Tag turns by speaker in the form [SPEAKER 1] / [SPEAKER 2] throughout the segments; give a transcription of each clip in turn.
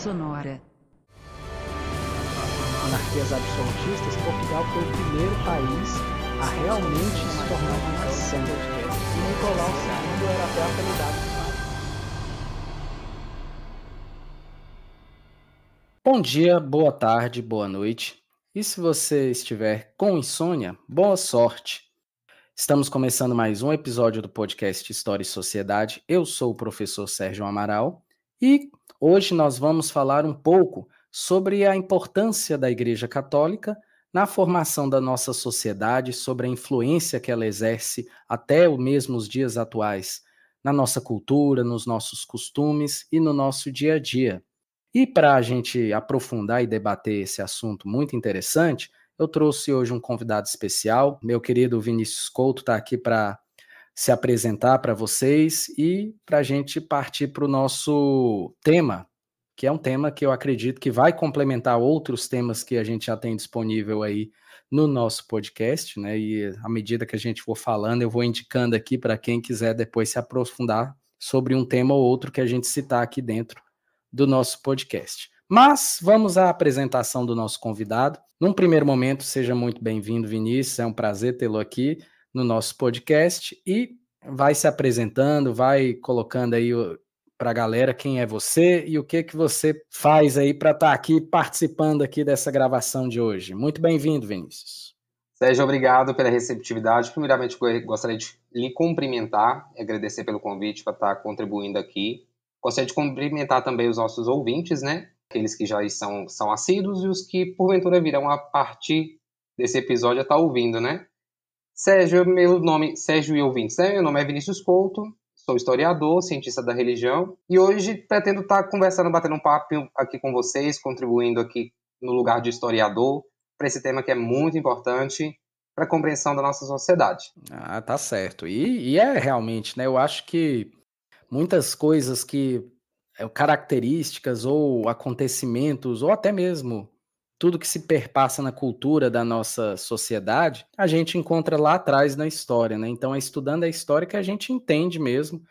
[SPEAKER 1] sonora. absolutistas, Portugal foi o primeiro país a realmente se tornar uma nação. E Nicolau II era até apelidado Bom dia, boa tarde, boa noite. E se você estiver com insônia, boa sorte. Estamos começando mais um episódio do podcast História e Sociedade. Eu sou o professor Sérgio Amaral e Hoje nós vamos falar um pouco sobre a importância da Igreja Católica na formação da nossa sociedade, sobre a influência que ela exerce até mesmo os mesmos dias atuais na nossa cultura, nos nossos costumes e no nosso dia a dia. E para a gente aprofundar e debater esse assunto muito interessante, eu trouxe hoje um convidado especial. Meu querido Vinícius Couto está aqui para se apresentar para vocês e para a gente partir para o nosso tema, que é um tema que eu acredito que vai complementar outros temas que a gente já tem disponível aí no nosso podcast, né? E à medida que a gente for falando, eu vou indicando aqui para quem quiser depois se aprofundar sobre um tema ou outro que a gente citar aqui dentro do nosso podcast. Mas vamos à apresentação do nosso convidado. Num primeiro momento, seja muito bem-vindo, Vinícius. É um prazer tê-lo aqui no nosso podcast e vai se apresentando, vai colocando aí para a galera quem é você e o que que você faz aí para estar tá aqui participando aqui dessa gravação de hoje. Muito bem-vindo,
[SPEAKER 2] Vinícius. Sérgio, obrigado pela receptividade. Primeiramente, gostaria de lhe cumprimentar e agradecer pelo convite para estar tá contribuindo aqui. Gostaria de cumprimentar também os nossos ouvintes, né? Aqueles que já são, são assíduos e os que, porventura, virão a partir desse episódio a estar tá ouvindo, né? Sérgio, é meu nome, Sérgio e ouvintes, né? Meu nome é Vinícius Couto, sou historiador, cientista da religião, e hoje pretendo estar tá conversando, batendo um papo aqui com vocês, contribuindo aqui no lugar de historiador para esse tema que é muito importante para a compreensão da nossa sociedade.
[SPEAKER 1] Ah, tá certo. E, e é realmente, né? Eu acho que muitas coisas que é, características ou acontecimentos ou até mesmo tudo que se perpassa na cultura da nossa sociedade, a gente encontra lá atrás na história, né? Então, é estudando a história que a gente entende mesmo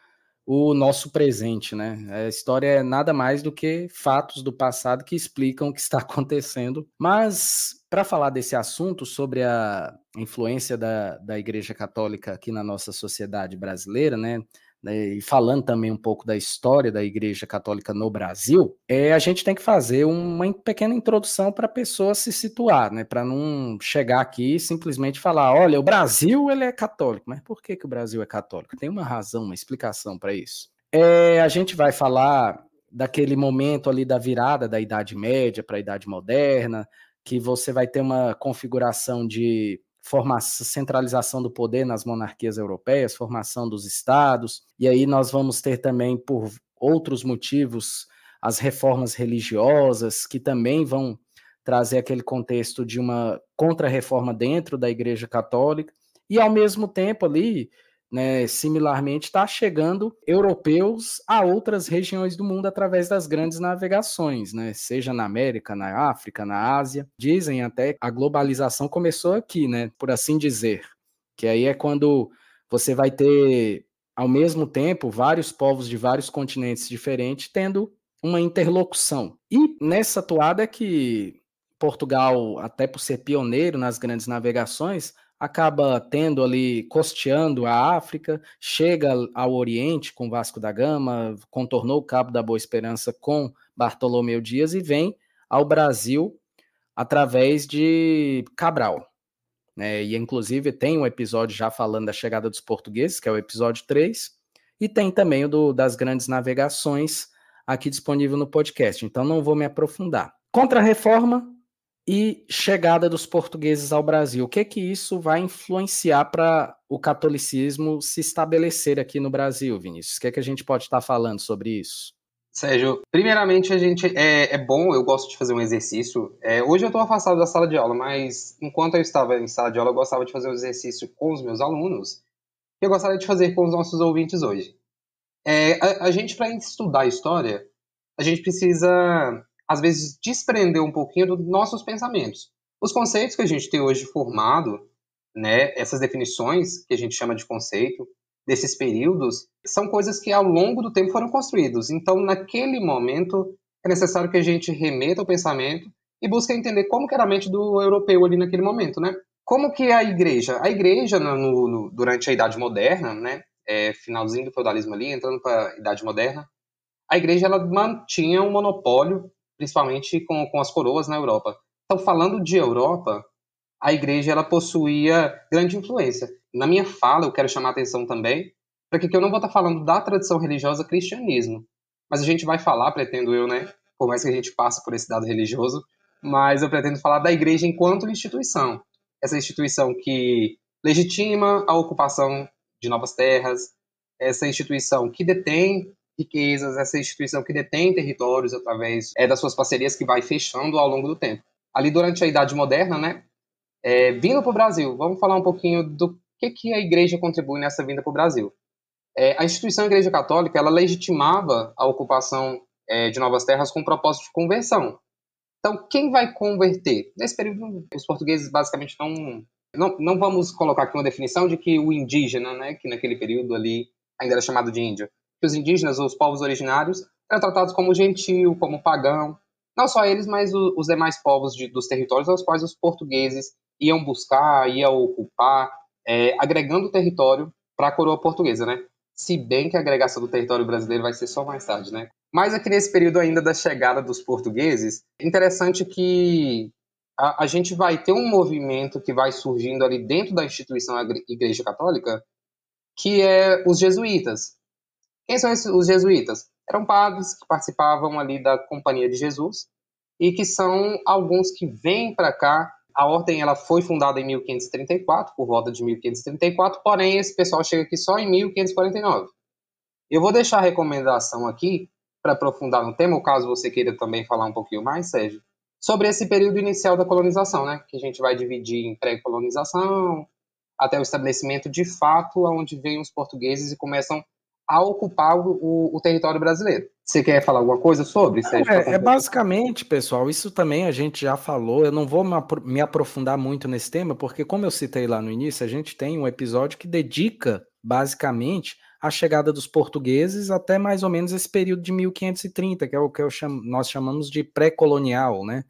[SPEAKER 1] o nosso presente, né? A história é nada mais do que fatos do passado que explicam o que está acontecendo. Mas, para falar desse assunto, sobre a influência da, da Igreja Católica aqui na nossa sociedade brasileira, né? né, e falando também um pouco da história da Igreja Católica no Brasil, é, a gente tem que fazer uma pequena introdução para a pessoa se situar, né, para não chegar aqui e simplesmente falar, olha, o Brasil ele é católico. Mas por que, que o Brasil é católico? Tem uma razão, uma explicação para isso. É, a gente vai falar daquele momento ali da virada da Idade Média para a Idade Moderna, que você vai ter uma configuração de formação, centralização do poder nas monarquias europeias, formação dos estados, e aí nós vamos ter também, por outros motivos, as reformas religiosas, que também vão trazer aquele contexto de uma contra-reforma dentro da Igreja Católica, e ao mesmo tempo ali né, similarmente, está chegando europeus a outras regiões do mundo através das grandes navegações, né, seja na América, na África, na Ásia. Dizem até que a globalização começou aqui, né, por assim dizer, que aí é quando você vai ter, ao mesmo tempo, vários povos de vários continentes diferentes tendo uma interlocução. E nessa toada é que Portugal, até por ser pioneiro nas grandes navegações, acaba tendo ali, costeando a África, chega ao Oriente com Vasco da Gama, contornou o Cabo da Boa Esperança com Bartolomeu Dias e vem ao Brasil através de Cabral. É, e inclusive tem um episódio já falando da chegada dos portugueses, que é o episódio 3, e tem também o do, das grandes navegações aqui disponível no podcast, então não vou me aprofundar. Contra a reforma, e chegada dos portugueses ao Brasil. O que que isso vai influenciar para o catolicismo se estabelecer
[SPEAKER 2] aqui no Brasil, Vinícius? O que que a gente pode estar falando sobre isso? Sérgio, primeiramente a gente é, é bom, eu gosto de fazer um exercício. É, hoje eu estou afastado da sala de aula, mas enquanto eu estava em sala de aula, eu gostava de fazer um exercício com os meus alunos que eu gostaria de fazer com os nossos ouvintes hoje. É, a, a gente, para estudar história, a gente precisa às vezes, desprender um pouquinho dos nossos pensamentos. Os conceitos que a gente tem hoje formado, né, essas definições que a gente chama de conceito, desses períodos, são coisas que ao longo do tempo foram construídos. Então, naquele momento, é necessário que a gente remeta o pensamento e busque entender como que era a mente do europeu ali naquele momento, né? Como que é a igreja? A igreja, no, no, durante a Idade Moderna, né, é, finalzinho do feudalismo ali, entrando para a Idade Moderna, a igreja ela mantinha um monopólio principalmente com, com as coroas na Europa. Então, falando de Europa, a igreja ela possuía grande influência. Na minha fala, eu quero chamar a atenção também para que eu não vou estar tá falando da tradição religiosa cristianismo, mas a gente vai falar, pretendo eu, né? Por mais que a gente passe por esse dado religioso, mas eu pretendo falar da igreja enquanto instituição. Essa instituição que legitima a ocupação de novas terras, essa instituição que detém riquezas, essa instituição que detém territórios através é, das suas parcerias que vai fechando ao longo do tempo. Ali durante a Idade Moderna, né, é, vindo para o Brasil, vamos falar um pouquinho do que, que a Igreja contribui nessa vinda para o Brasil. É, a instituição Igreja Católica ela legitimava a ocupação é, de novas terras com propósito de conversão. Então, quem vai converter? Nesse período, os portugueses basicamente não, não, não vamos colocar aqui uma definição de que o indígena, né, que naquele período ali ainda era chamado de índio, que os indígenas, os povos originários, eram tratados como gentio, como pagão. Não só eles, mas o, os demais povos de, dos territórios aos quais os portugueses iam buscar, iam ocupar, é, agregando território para a coroa portuguesa, né? Se bem que a agregação do território brasileiro vai ser só mais tarde, né? Mas aqui nesse período ainda da chegada dos portugueses, interessante que a, a gente vai ter um movimento que vai surgindo ali dentro da instituição Igreja Católica, que é os jesuítas. Quem são esses, os jesuítas? Eram padres que participavam ali da Companhia de Jesus e que são alguns que vêm para cá. A ordem ela foi fundada em 1534, por volta de 1534, porém esse pessoal chega aqui só em 1549. Eu vou deixar a recomendação aqui para aprofundar no tema, caso você queira também falar um pouquinho mais, Sérgio, sobre esse período inicial da colonização, né? Que a gente vai dividir em pré-colonização até o estabelecimento de fato, onde vêm os portugueses e começam a ocupar o, o território brasileiro. Você quer falar alguma coisa sobre? isso? é, é
[SPEAKER 1] basicamente, pessoal, isso também a gente já falou. Eu não vou me aprofundar muito nesse tema, porque, como eu citei lá no início, a gente tem um episódio que dedica, basicamente, a chegada dos portugueses até mais ou menos esse período de 1530, que é o que nós chamamos de pré-colonial, né?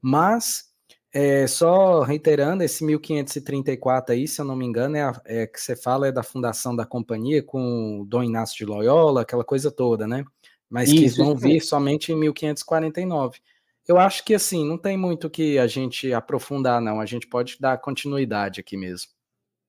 [SPEAKER 1] Mas é, só reiterando, esse 1534 aí, se eu não me engano, é, a, é, que você fala é da fundação da companhia com o Dom Inácio de Loyola, aquela coisa toda, né? Mas isso, que vão isso. vir somente em 1549. Eu acho que assim, não tem muito que a gente aprofundar, não. A gente pode
[SPEAKER 2] dar continuidade aqui mesmo.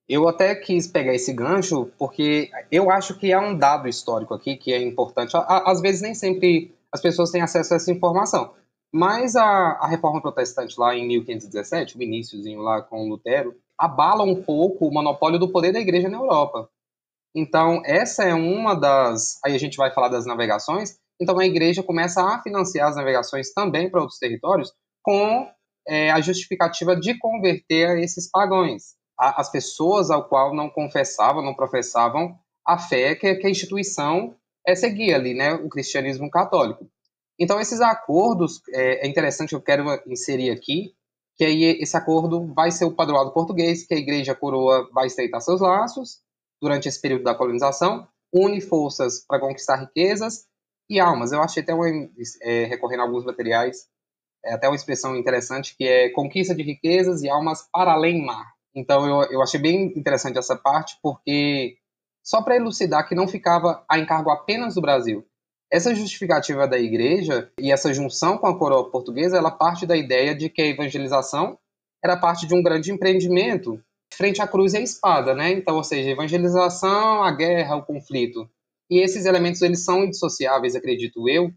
[SPEAKER 2] Eu até quis pegar esse gancho, porque eu acho que há um dado histórico aqui que é importante. Às vezes nem sempre as pessoas têm acesso a essa informação. Mas a, a reforma protestante lá em 1517, o iníciozinho lá com Lutero, abala um pouco o monopólio do poder da igreja na Europa. Então, essa é uma das. Aí a gente vai falar das navegações. Então, a igreja começa a financiar as navegações também para outros territórios com é, a justificativa de converter esses pagãos, as pessoas ao qual não confessavam, não professavam a fé que, que a instituição é, seguia ali, né, o cristianismo católico. Então, esses acordos, é, é interessante eu quero inserir aqui, que aí esse acordo vai ser o padroado português, que a Igreja Coroa vai estreitar seus laços durante esse período da colonização, une forças para conquistar riquezas e almas. Eu achei até, uma, é, recorrendo a alguns materiais, é até uma expressão interessante que é conquista de riquezas e almas para além mar. Então eu, eu achei bem interessante essa parte, porque só para elucidar que não ficava a encargo apenas do Brasil, essa justificativa da igreja e essa junção com a coroa portuguesa, ela parte da ideia de que a evangelização era parte de um grande empreendimento frente à cruz e à espada, né? Então, ou seja, a evangelização, a guerra, o conflito. E esses elementos eles são indissociáveis, acredito eu,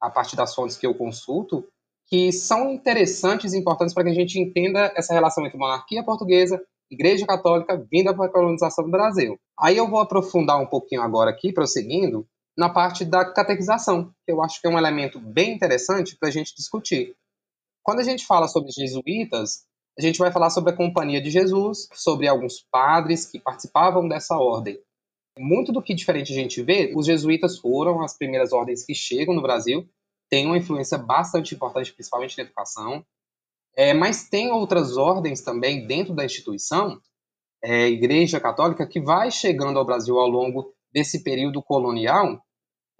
[SPEAKER 2] a partir das fontes que eu consulto, que são interessantes e importantes para que a gente entenda essa relação entre monarquia portuguesa, Igreja Católica, vinda para a colonização do Brasil. Aí eu vou aprofundar um pouquinho agora aqui, prosseguindo, na parte da catequização, que eu acho que é um elemento bem interessante para a gente discutir. Quando a gente fala sobre jesuítas, a gente vai falar sobre a Companhia de Jesus, sobre alguns padres que participavam dessa ordem. Muito do que diferente a gente vê, os jesuítas foram as primeiras ordens que chegam no Brasil, têm uma influência bastante importante, principalmente na educação, é, mas tem outras ordens também dentro da instituição, é, Igreja Católica, que vai chegando ao Brasil ao longo desse período colonial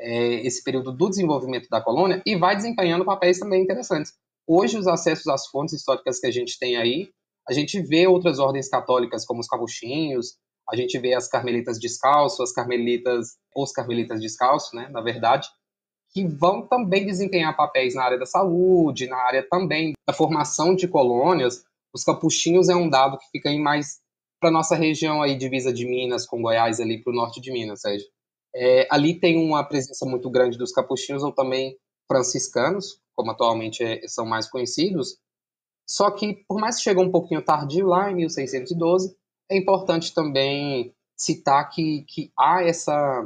[SPEAKER 2] é, esse período do desenvolvimento da colônia e vai desempenhando papéis também interessantes. Hoje, os acessos às fontes históricas que a gente tem aí, a gente vê outras ordens católicas, como os capuchinhos, a gente vê as carmelitas descalços, as carmelitas, os carmelitas descalços, né, na verdade, que vão também desempenhar papéis na área da saúde, na área também da formação de colônias. Os capuchinhos é um dado que fica aí mais para nossa região aí, divisa de Minas com Goiás ali para o norte de Minas, Sérgio. É, ali tem uma presença muito grande dos capuchinhos ou também franciscanos, como atualmente é, são mais conhecidos. Só que, por mais que chegue um pouquinho tardio lá, em 1612, é importante também citar que, que há essa,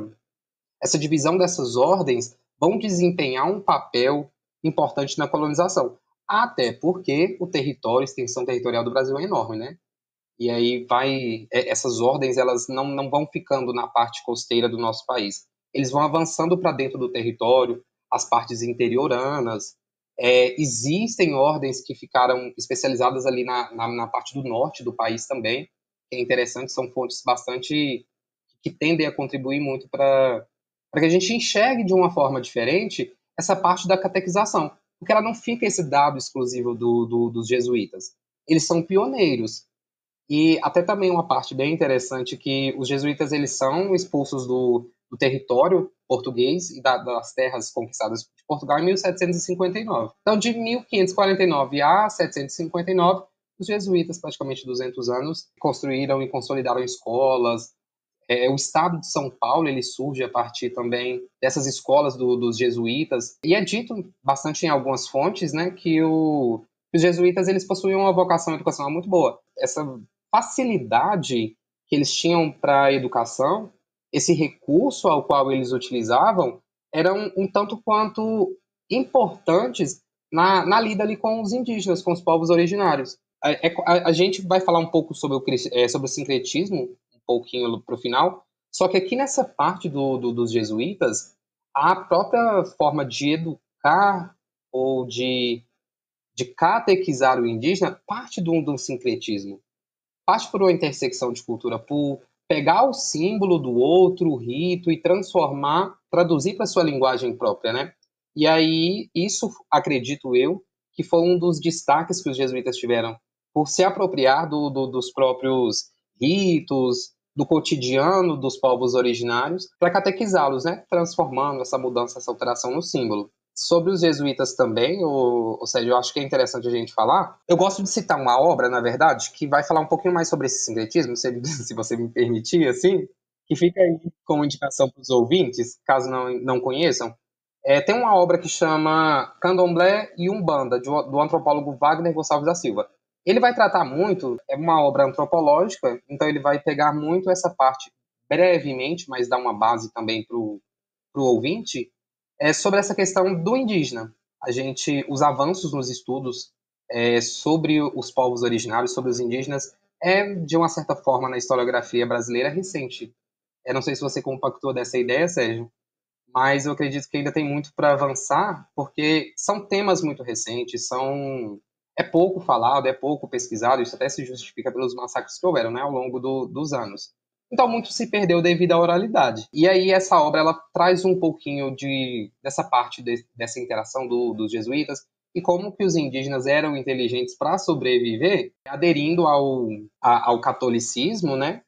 [SPEAKER 2] essa divisão dessas ordens vão desempenhar um papel importante na colonização. Até porque o território, a extensão territorial do Brasil é enorme, né? e aí vai é, essas ordens elas não, não vão ficando na parte costeira do nosso país eles vão avançando para dentro do território as partes interioranas é, existem ordens que ficaram especializadas ali na, na, na, parte do norte do país também que é interessante são fontes bastante que tendem a contribuir muito para para que a gente enxergue de uma forma diferente essa parte da catequização porque ela não fica esse dado exclusivo do, do dos jesuítas eles são pioneiros e até também uma parte bem interessante que os jesuítas eles são expulsos do, do território português e da, das terras conquistadas de Portugal em 1759. Então, de 1549 a 759, os jesuítas, praticamente 200 anos, construíram e consolidaram escolas. É, o estado de São Paulo ele surge a partir também dessas escolas do, dos jesuítas. E é dito bastante em algumas fontes né, que o, os jesuítas eles possuíam uma vocação educacional muito boa. Essa facilidade que eles tinham para a educação, esse recurso ao qual eles utilizavam, eram um tanto quanto importantes na, na lida ali com os indígenas, com os povos originários. A, é, a, a gente vai falar um pouco sobre o, é, sobre o sincretismo, um pouquinho para o final, só que aqui nessa parte do, do, dos jesuítas, a própria forma de educar ou de, de catequizar o indígena parte de um, sincretismo. Parte por uma intersecção de cultura por pegar o símbolo do outro, o rito, e transformar, traduzir para sua linguagem própria, né? E aí, isso, acredito eu, que foi um dos destaques que os jesuítas tiveram, por se apropriar do, do, dos próprios ritos, do cotidiano dos povos originários, para catequizá-los, né? Transformando essa mudança, essa alteração no símbolo. Sobre os jesuítas também, o, o Sérgio, eu acho que é interessante a gente falar. Eu gosto de citar uma obra, na verdade, que vai falar um pouquinho mais sobre esse sincretismo, se, se você me permitir, assim, que fica aí como indicação para os ouvintes, caso não, não conheçam. É, tem uma obra que chama Candomblé e Umbanda, de, do antropólogo Wagner Gonçalves da Silva. Ele vai tratar muito, é uma obra antropológica, então ele vai pegar muito essa parte brevemente, mas dá uma base também para o ouvinte, é sobre essa questão do indígena. A gente, os avanços nos estudos é, sobre os povos originários, sobre os indígenas, é de uma certa forma na historiografia brasileira recente. Eu não sei se você compactou dessa ideia, Sérgio, mas eu acredito que ainda tem muito para avançar, porque são temas muito recentes, são é pouco falado, é pouco pesquisado, isso até se justifica pelos massacres que houveram né, ao longo do, dos anos. Então muito se perdeu devido à oralidade. E aí essa obra ela traz um pouquinho de dessa parte de, dessa interação do, dos jesuítas e como que os indígenas eram inteligentes para sobreviver, aderindo ao, a, ao catolicismo, né?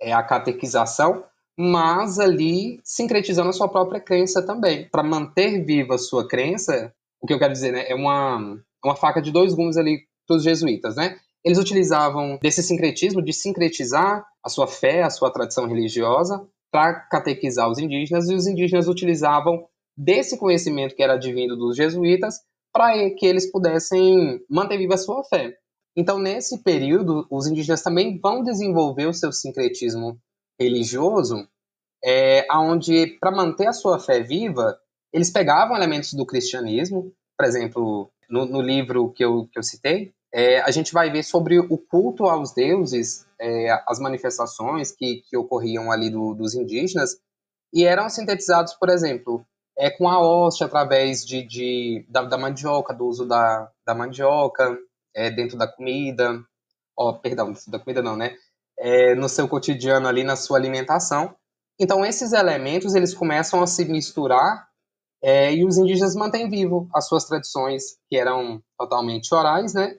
[SPEAKER 2] É a catequização, mas ali sincretizando a sua própria crença também. Para manter viva a sua crença, o que eu quero dizer, né, é uma, uma faca de dois gumes ali para os jesuítas, né? Eles utilizavam desse sincretismo, de sincretizar a sua fé, a sua tradição religiosa, para catequizar os indígenas, e os indígenas utilizavam desse conhecimento que era advindo dos jesuítas para que eles pudessem manter viva a sua fé. Então, nesse período, os indígenas também vão desenvolver o seu sincretismo religioso, é, onde, para manter a sua fé viva, eles pegavam elementos do cristianismo, por exemplo, no, no livro que eu, que eu citei, é, a gente vai ver sobre o culto aos deuses, é, as manifestações que, que ocorriam ali do, dos indígenas, e eram sintetizados, por exemplo, é, com a hoste, através de, de da, da, mandioca, do uso da, da mandioca é, dentro da comida, oh, perdão, da comida não, né? É, no seu cotidiano ali, na sua alimentação. Então, esses elementos, eles começam a se misturar é, e os indígenas mantêm vivo as suas tradições, que eram totalmente orais, né?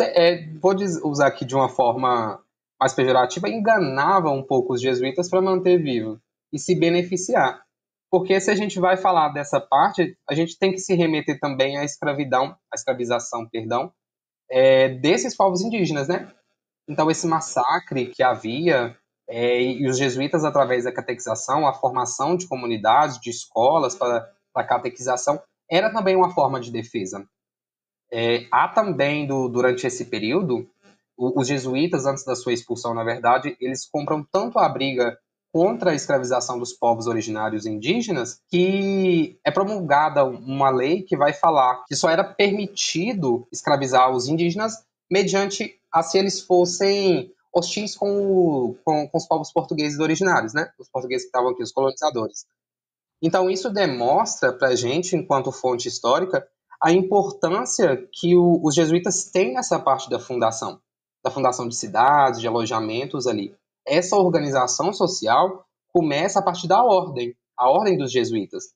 [SPEAKER 2] é, vou usar aqui de uma forma mais pejorativa, enganava um pouco os jesuítas para manter vivo e se beneficiar. Porque se a gente vai falar dessa parte, a gente tem que se remeter também à escravidão, à escravização, perdão, é, desses povos indígenas, né? Então esse massacre que havia é, e os jesuítas através da catequização, a formação de comunidades, de escolas para a catequização, era também uma forma de defesa. É, há também, do, durante esse período, o, os jesuítas, antes da sua expulsão, na verdade, eles compram tanto a briga contra a escravização dos povos originários indígenas, que é promulgada uma lei que vai falar que só era permitido escravizar os indígenas mediante a se eles fossem hostis com, o, com, com os povos portugueses originários, né? Os portugueses que estavam aqui, os colonizadores. Então isso demonstra para gente, enquanto fonte histórica, a importância que o, os jesuítas têm nessa parte da fundação, da fundação de cidades, de alojamentos ali. Essa organização social começa a partir da ordem, a ordem dos jesuítas.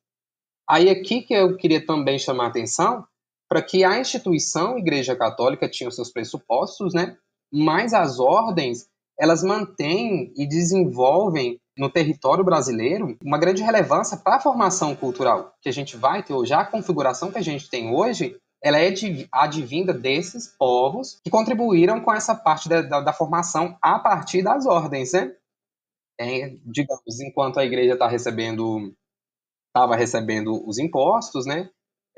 [SPEAKER 2] Aí aqui que eu queria também chamar a atenção para que a instituição Igreja Católica tinha os seus pressupostos, né? Mas as ordens elas mantêm e desenvolvem no território brasileiro uma grande relevância para a formação cultural que a gente vai ter hoje. A configuração que a gente tem hoje ela é advinda desses povos que contribuíram com essa parte da, da, da formação a partir das ordens, né? É, digamos, enquanto a igreja tá recebendo, estava recebendo os impostos, né?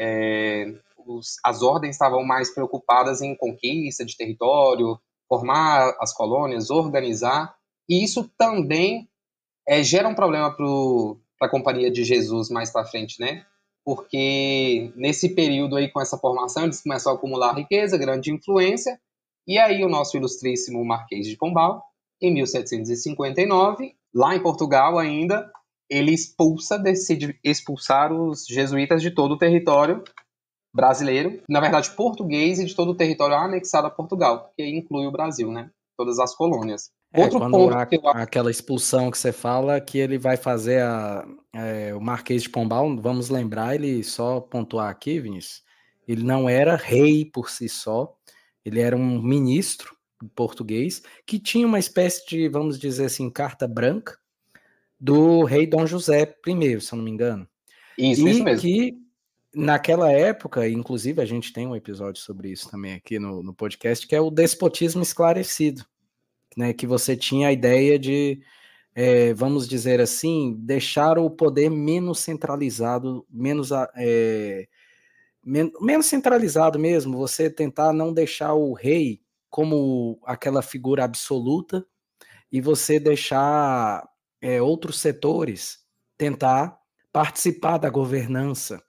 [SPEAKER 2] É, os, as ordens estavam mais preocupadas em conquista de território, formar as colônias, organizar, e isso também é, gera um problema para a Companhia de Jesus mais para frente, né? Porque nesse período aí, com essa formação, eles começam a acumular riqueza, grande influência, e aí o nosso ilustríssimo Marquês de Pombal, em 1759, lá em Portugal ainda, ele expulsa, decide expulsar os jesuítas de todo o território brasileiro, na verdade português e de todo o território anexado a Portugal, que inclui o Brasil, né? Todas as colônias. É, Outro ponto há,
[SPEAKER 1] eu... aquela expulsão que você fala que ele vai fazer a, é, o Marquês de Pombal, vamos lembrar, ele só pontuar aqui, Vinícius, ele não era rei por si só, ele era um ministro português que tinha uma espécie de, vamos dizer assim, carta branca do rei Dom José I, se eu não me engano. Isso, e isso mesmo. que naquela época, inclusive a gente tem um episódio sobre isso também aqui no, no podcast, que é o despotismo esclarecido, né? Que você tinha a ideia de, é, vamos dizer assim, deixar o poder menos centralizado, menos é, men menos centralizado mesmo. Você tentar não deixar o rei como aquela figura absoluta e você deixar é, outros setores tentar participar da governança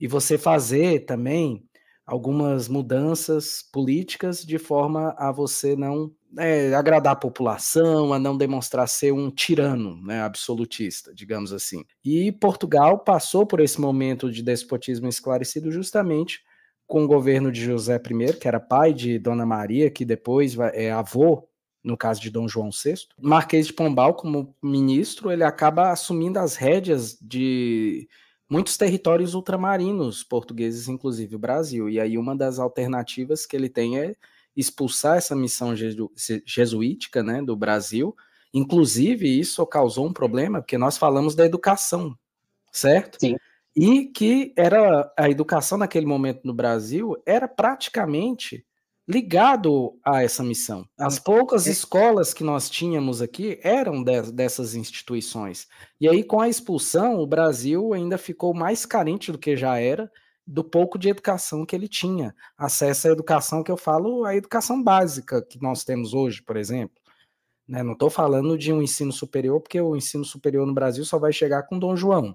[SPEAKER 1] e você fazer também algumas mudanças políticas de forma a você não é, agradar a população, a não demonstrar ser um tirano né, absolutista, digamos assim. E Portugal passou por esse momento de despotismo esclarecido justamente com o governo de José I, que era pai de Dona Maria, que depois é avô, no caso de Dom João VI. Marquês de Pombal, como ministro, ele acaba assumindo as rédeas de muitos territórios ultramarinos portugueses, inclusive o Brasil. E aí uma das alternativas que ele tem é expulsar essa missão jesuítica né, do Brasil. Inclusive, isso causou um problema, porque nós falamos da educação, certo? Sim. E que era a educação naquele momento no Brasil era praticamente ligado a essa missão. As poucas é. escolas que nós tínhamos aqui eram de, dessas instituições. E aí, com a expulsão, o Brasil ainda ficou mais carente do que já era, do pouco de educação que ele tinha. Acesso à educação que eu falo, a educação básica que nós temos hoje, por exemplo. Né? Não estou falando de um ensino superior, porque o ensino superior no Brasil só vai chegar com Dom João.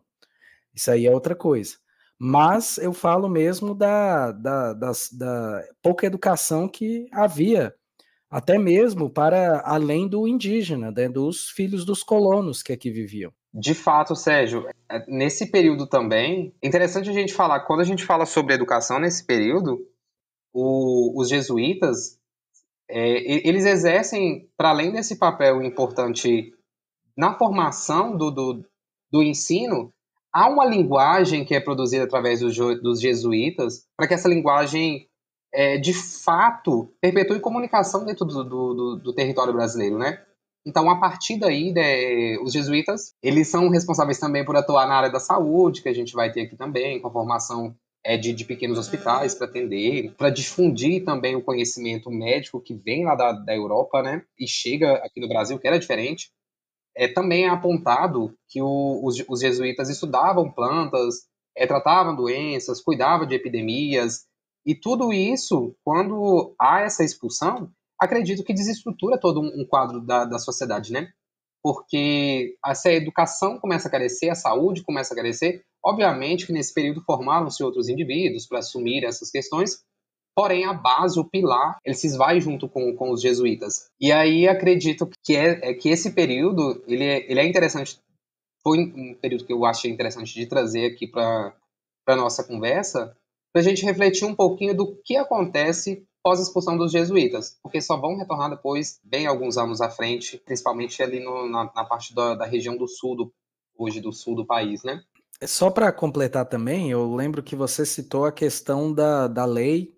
[SPEAKER 1] Isso aí é outra coisa mas eu falo mesmo da, da, da, da, pouca educação que havia, até mesmo para além do indígena, né, dos filhos dos colonos que aqui viviam. De
[SPEAKER 2] fato, Sérgio, é, nesse período também, interessante a gente falar, quando a gente fala sobre educação nesse período, o, os jesuítas, é, eles exercem, para além desse papel importante na formação do, do, do ensino, há uma linguagem que é produzida através dos, dos jesuítas para que essa linguagem é, de fato perpetue comunicação dentro do, do, do, do, território brasileiro, né? Então, a partir daí, né, os jesuítas, eles são responsáveis também por atuar na área da saúde, que a gente vai ter aqui também, com a formação é, de, de pequenos hospitais uhum. para atender, para difundir também o conhecimento médico que vem lá da, da Europa, né? E chega aqui no Brasil, que era diferente é, também é apontado que o, os, os, jesuítas estudavam plantas, é, tratavam doenças, cuidavam de epidemias, e tudo isso, quando há essa expulsão, acredito que desestrutura todo um, um quadro da, da sociedade, né? Porque se a educação começa a carecer, a saúde começa a carecer, obviamente que nesse período formaram-se outros indivíduos para assumir essas questões, Porém, a base, o pilar, ele se esvai junto com, com os jesuítas. E aí acredito que, é, é que esse período ele é, ele é interessante. Foi um período que eu achei interessante de trazer aqui para a nossa conversa, para a gente refletir um pouquinho do que acontece pós expulsão dos jesuítas, porque só vão retornar depois, bem alguns anos à frente, principalmente ali no, na, na, parte da, da, região do sul, do, hoje do sul do país, né?
[SPEAKER 1] É só para completar também, eu lembro que você citou a questão da, da lei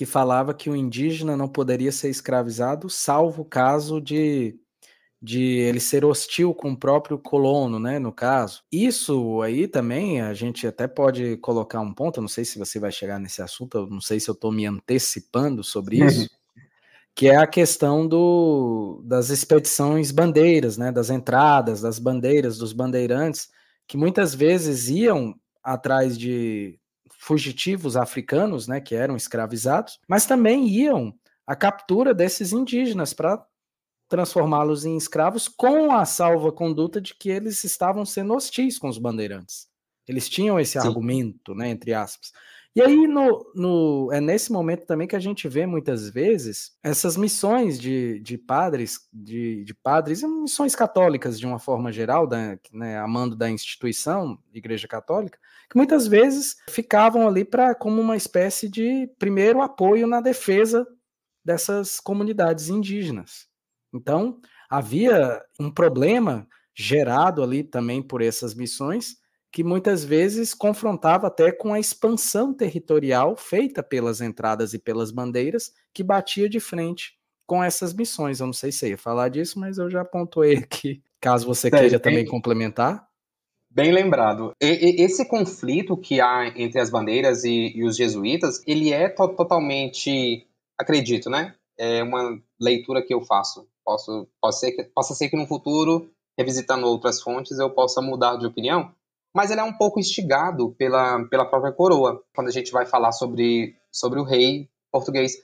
[SPEAKER 1] que falava que o indígena não poderia ser escravizado, salvo o caso de, de ele ser hostil com o próprio colono, né? No caso. Isso aí também a gente até pode colocar um ponto, não sei se você vai chegar nesse assunto, eu não sei se eu estou me antecipando sobre uhum. isso. Uhum que é a questão do, das expedições bandeiras, né, das entradas, das bandeiras, dos bandeirantes, que muitas vezes iam atrás de fugitivos africanos, né, que eram escravizados, mas também iam à captura desses indígenas para transformá-los em escravos com a salva conduta de que eles estavam sendo hostis com os bandeirantes. Eles tinham esse Sim. argumento, né, entre aspas. E aí no, no, é nesse momento também que a gente vê muitas vezes essas missões de, de padres, de, de padres, missões católicas de uma forma geral, da, né, amando da instituição, Igreja Católica, que muitas vezes ficavam ali para como uma espécie de primeiro apoio na defesa dessas comunidades indígenas. Então havia um problema gerado ali também por essas missões que muitas vezes confrontava até com a expansão territorial feita pelas entradas e pelas bandeiras, que batia de frente com essas missões. Eu não sei se ia falar disso, mas eu já pontuei aqui, caso você queira também complementar.
[SPEAKER 2] Bem lembrado. E, e, esse conflito que há entre as bandeiras e, e os jesuítas, ele é to totalmente, acredito, né? É uma leitura que eu faço. Posso, posso ser que, possa ser que no futuro, revisitando outras fontes, eu possa mudar de opinião, mas ele é um pouco instigado pela, pela própria coroa, quando a gente vai falar sobre, sobre o rei português,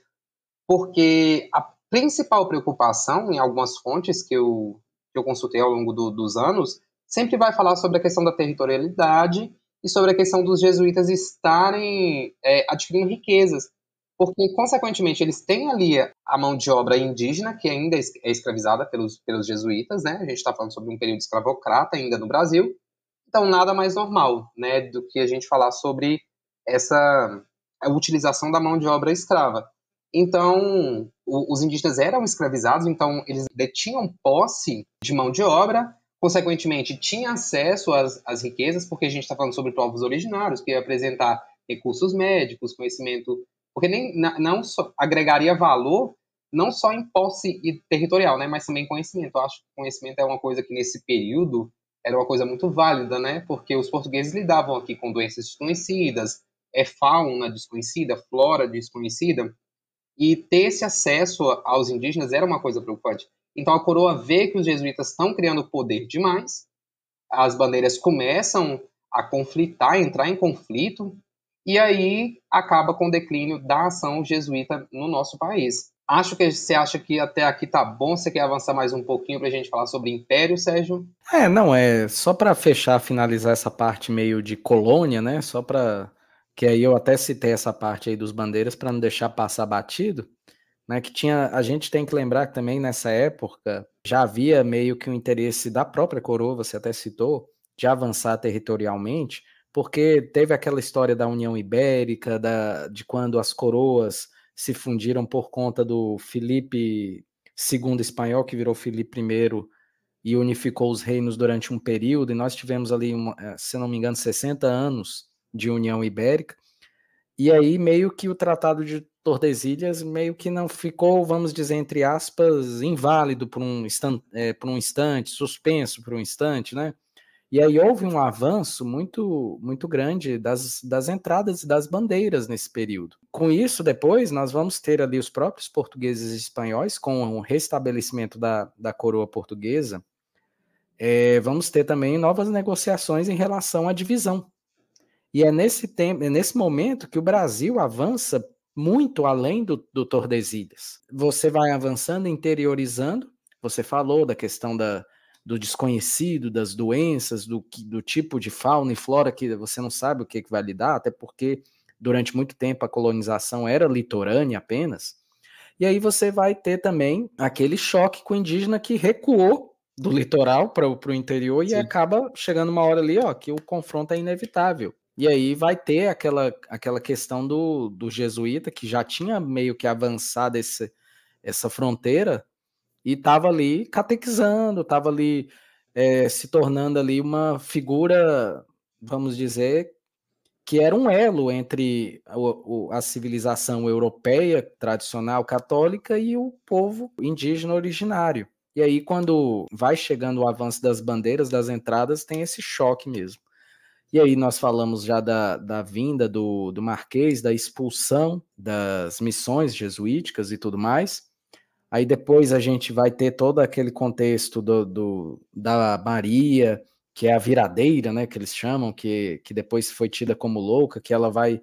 [SPEAKER 2] porque a principal preocupação, em algumas fontes que eu, que eu consultei ao longo do, dos anos, sempre vai falar sobre a questão da territorialidade e sobre a questão dos jesuítas estarem é, adquirindo riquezas, porque, consequentemente, eles têm ali a mão de obra indígena, que ainda é, é escravizada pelos, pelos jesuítas, né? A gente está falando sobre um período escravocrata ainda no Brasil, então, nada mais normal né, do que a gente falar sobre essa a utilização da mão de obra escrava. Então, o, os indígenas eram escravizados, então eles detinham posse de mão de obra, consequentemente, tinham acesso às, às riquezas, porque a gente está falando sobre povos originários, que ia apresentar recursos médicos, conhecimento, porque nem não só, agregaria valor não só em posse e territorial, né, mas também em conhecimento. Eu acho que conhecimento é uma coisa que nesse período era uma coisa muito válida, né? Porque os portugueses lidavam aqui com doenças desconhecidas, é fauna desconhecida, flora desconhecida, e ter esse acesso aos indígenas era uma coisa preocupante. Então a coroa vê que os jesuítas estão criando poder demais, as bandeiras começam a conflitar, a entrar em conflito, e aí acaba com o declínio da ação jesuíta no nosso país. Acho que você acha que até aqui tá bom. Você quer avançar mais um pouquinho para a gente falar sobre Império, Sérgio?
[SPEAKER 1] É, não, é só para fechar, finalizar essa parte meio de colônia, né? Só para que aí eu até citei essa parte aí dos bandeiras para não deixar passar batido, né? Que tinha, a gente tem que lembrar que também nessa época já havia meio que o um interesse da própria coroa, você até citou, de avançar territorialmente, porque teve aquela história da União Ibérica, da, de quando as coroas se fundiram por conta do Felipe II espanhol, que virou Felipe I e unificou os reinos durante um período, e nós tivemos ali, uma, eh, se não me engano, 60 anos de União Ibérica. E aí, meio que o Tratado de Tordesilhas meio que não ficou, vamos dizer, entre aspas, inválido por um, é, por um instante suspenso por um instante, né? E aí houve um avanço muito muito grande das, das entradas e das bandeiras nesse período. Com isso, depois, nós vamos ter ali os próprios portugueses e espanhóis, com o restabelecimento da, da coroa portuguesa, é, vamos ter também novas negociações em relação à divisão. E é nesse, tempo, é nesse momento que o Brasil avança muito além do, do Tordesilhas. Você vai avançando, interiorizando, você falou da questão da, do desconhecido, das doenças, do, do tipo de fauna e flora que você não sabe o que, que vai lidar, até porque durante muito tempo a colonização era litorânea apenas. E aí você vai ter também aquele choque com o indígena que recuou do litoral para o interior e Sim. acaba chegando uma hora ali ó, que o confronto é inevitável. E aí vai ter aquela, aquela questão do, do jesuíta que já tinha meio que avançado esse, essa fronteira e estava ali catequizando, estava ali é, se tornando ali uma figura, vamos dizer, que era um elo entre a, a civilização europeia tradicional católica e o povo indígena originário. E aí, quando vai chegando o avanço das bandeiras, das entradas, tem esse choque mesmo. E aí nós falamos já da, da vinda do, do Marquês, da expulsão das missões jesuíticas e tudo mais. Aí depois a gente vai ter todo aquele contexto do, do, da Maria, que é a viradeira, né, que eles chamam, que, que depois foi tida como louca, que ela vai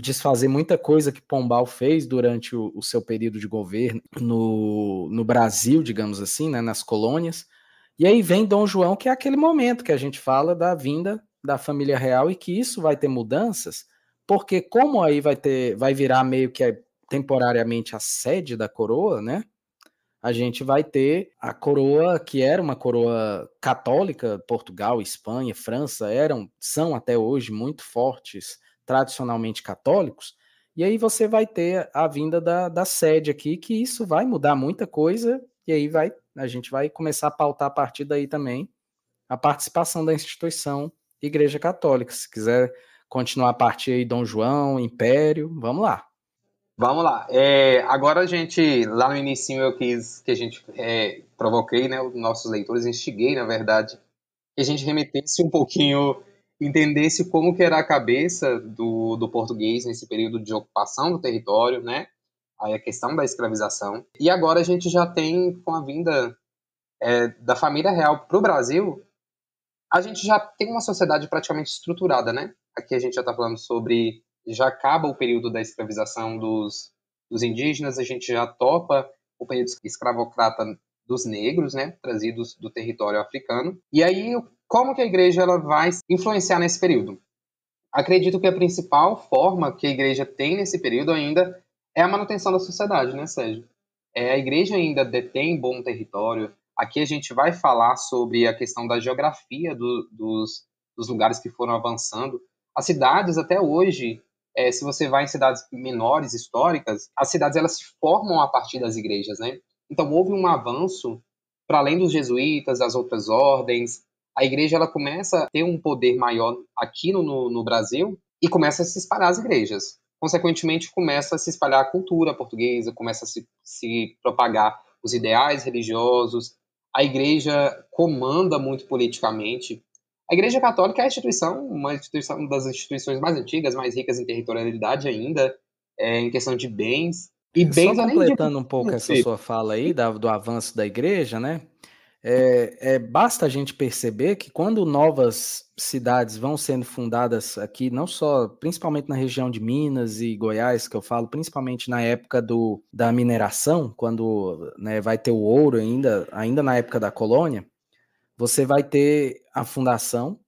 [SPEAKER 1] desfazer muita coisa que Pombal fez durante o, o seu período de governo no, no Brasil, digamos assim, né, nas colônias. E aí vem Dom João, que é aquele momento que a gente fala da vinda da família real e que isso vai ter mudanças, porque como aí vai ter, vai virar meio que temporariamente a sede da coroa, né? A gente vai ter a coroa que era uma coroa católica, Portugal, Espanha, França eram são até hoje muito fortes, tradicionalmente católicos. E aí você vai ter a vinda da, da sede aqui, que isso vai mudar muita coisa, e aí vai a gente vai começar a pautar a partir daí também a participação da instituição Igreja Católica. Se quiser continuar a partir aí Dom João, Império, vamos lá.
[SPEAKER 2] Vamos lá. É, agora a gente, lá no início eu quis que a gente é, provoquei, né, os nossos leitores, instiguei, na verdade, que a gente remetesse um pouquinho, entendesse como que era a cabeça do, do português nesse período de ocupação do território, né, aí a questão da escravização. E agora a gente já tem, com a vinda é, da família real para o Brasil, a gente já tem uma sociedade praticamente estruturada, né? Aqui a gente já está falando sobre já acaba o período da escravização dos, dos indígenas, a gente já topa o período escravocrata dos negros, né, trazidos do território africano. E aí, como que a igreja ela vai influenciar nesse período? Acredito que a principal forma que a igreja tem nesse período ainda é a manutenção da sociedade, né, Sérgio? É, a igreja ainda detém bom território. Aqui a gente vai falar sobre a questão da geografia do, dos, dos lugares que foram avançando. As cidades até hoje é, se você vai em cidades menores, históricas, as cidades elas se formam a partir das igrejas, né? Então houve um avanço para além dos jesuítas, das outras ordens. A igreja ela começa a ter um poder maior aqui no, no Brasil e começa a se espalhar as igrejas. Consequentemente, começa a se espalhar a cultura portuguesa, começa a se, se propagar os ideais religiosos. A igreja comanda muito politicamente, a Igreja Católica é a instituição, uma instituição das instituições mais antigas, mais ricas em territorialidade ainda, é, em questão de bens. E bens Só completando de... um pouco essa sua fala aí da, do
[SPEAKER 1] avanço da Igreja, né? É, é, basta a gente perceber que quando novas cidades vão sendo fundadas aqui, não só, principalmente na região de Minas e Goiás, que eu falo, principalmente na época do, da mineração, quando né, vai ter o ouro ainda, ainda na época da colônia, você vai ter a fundação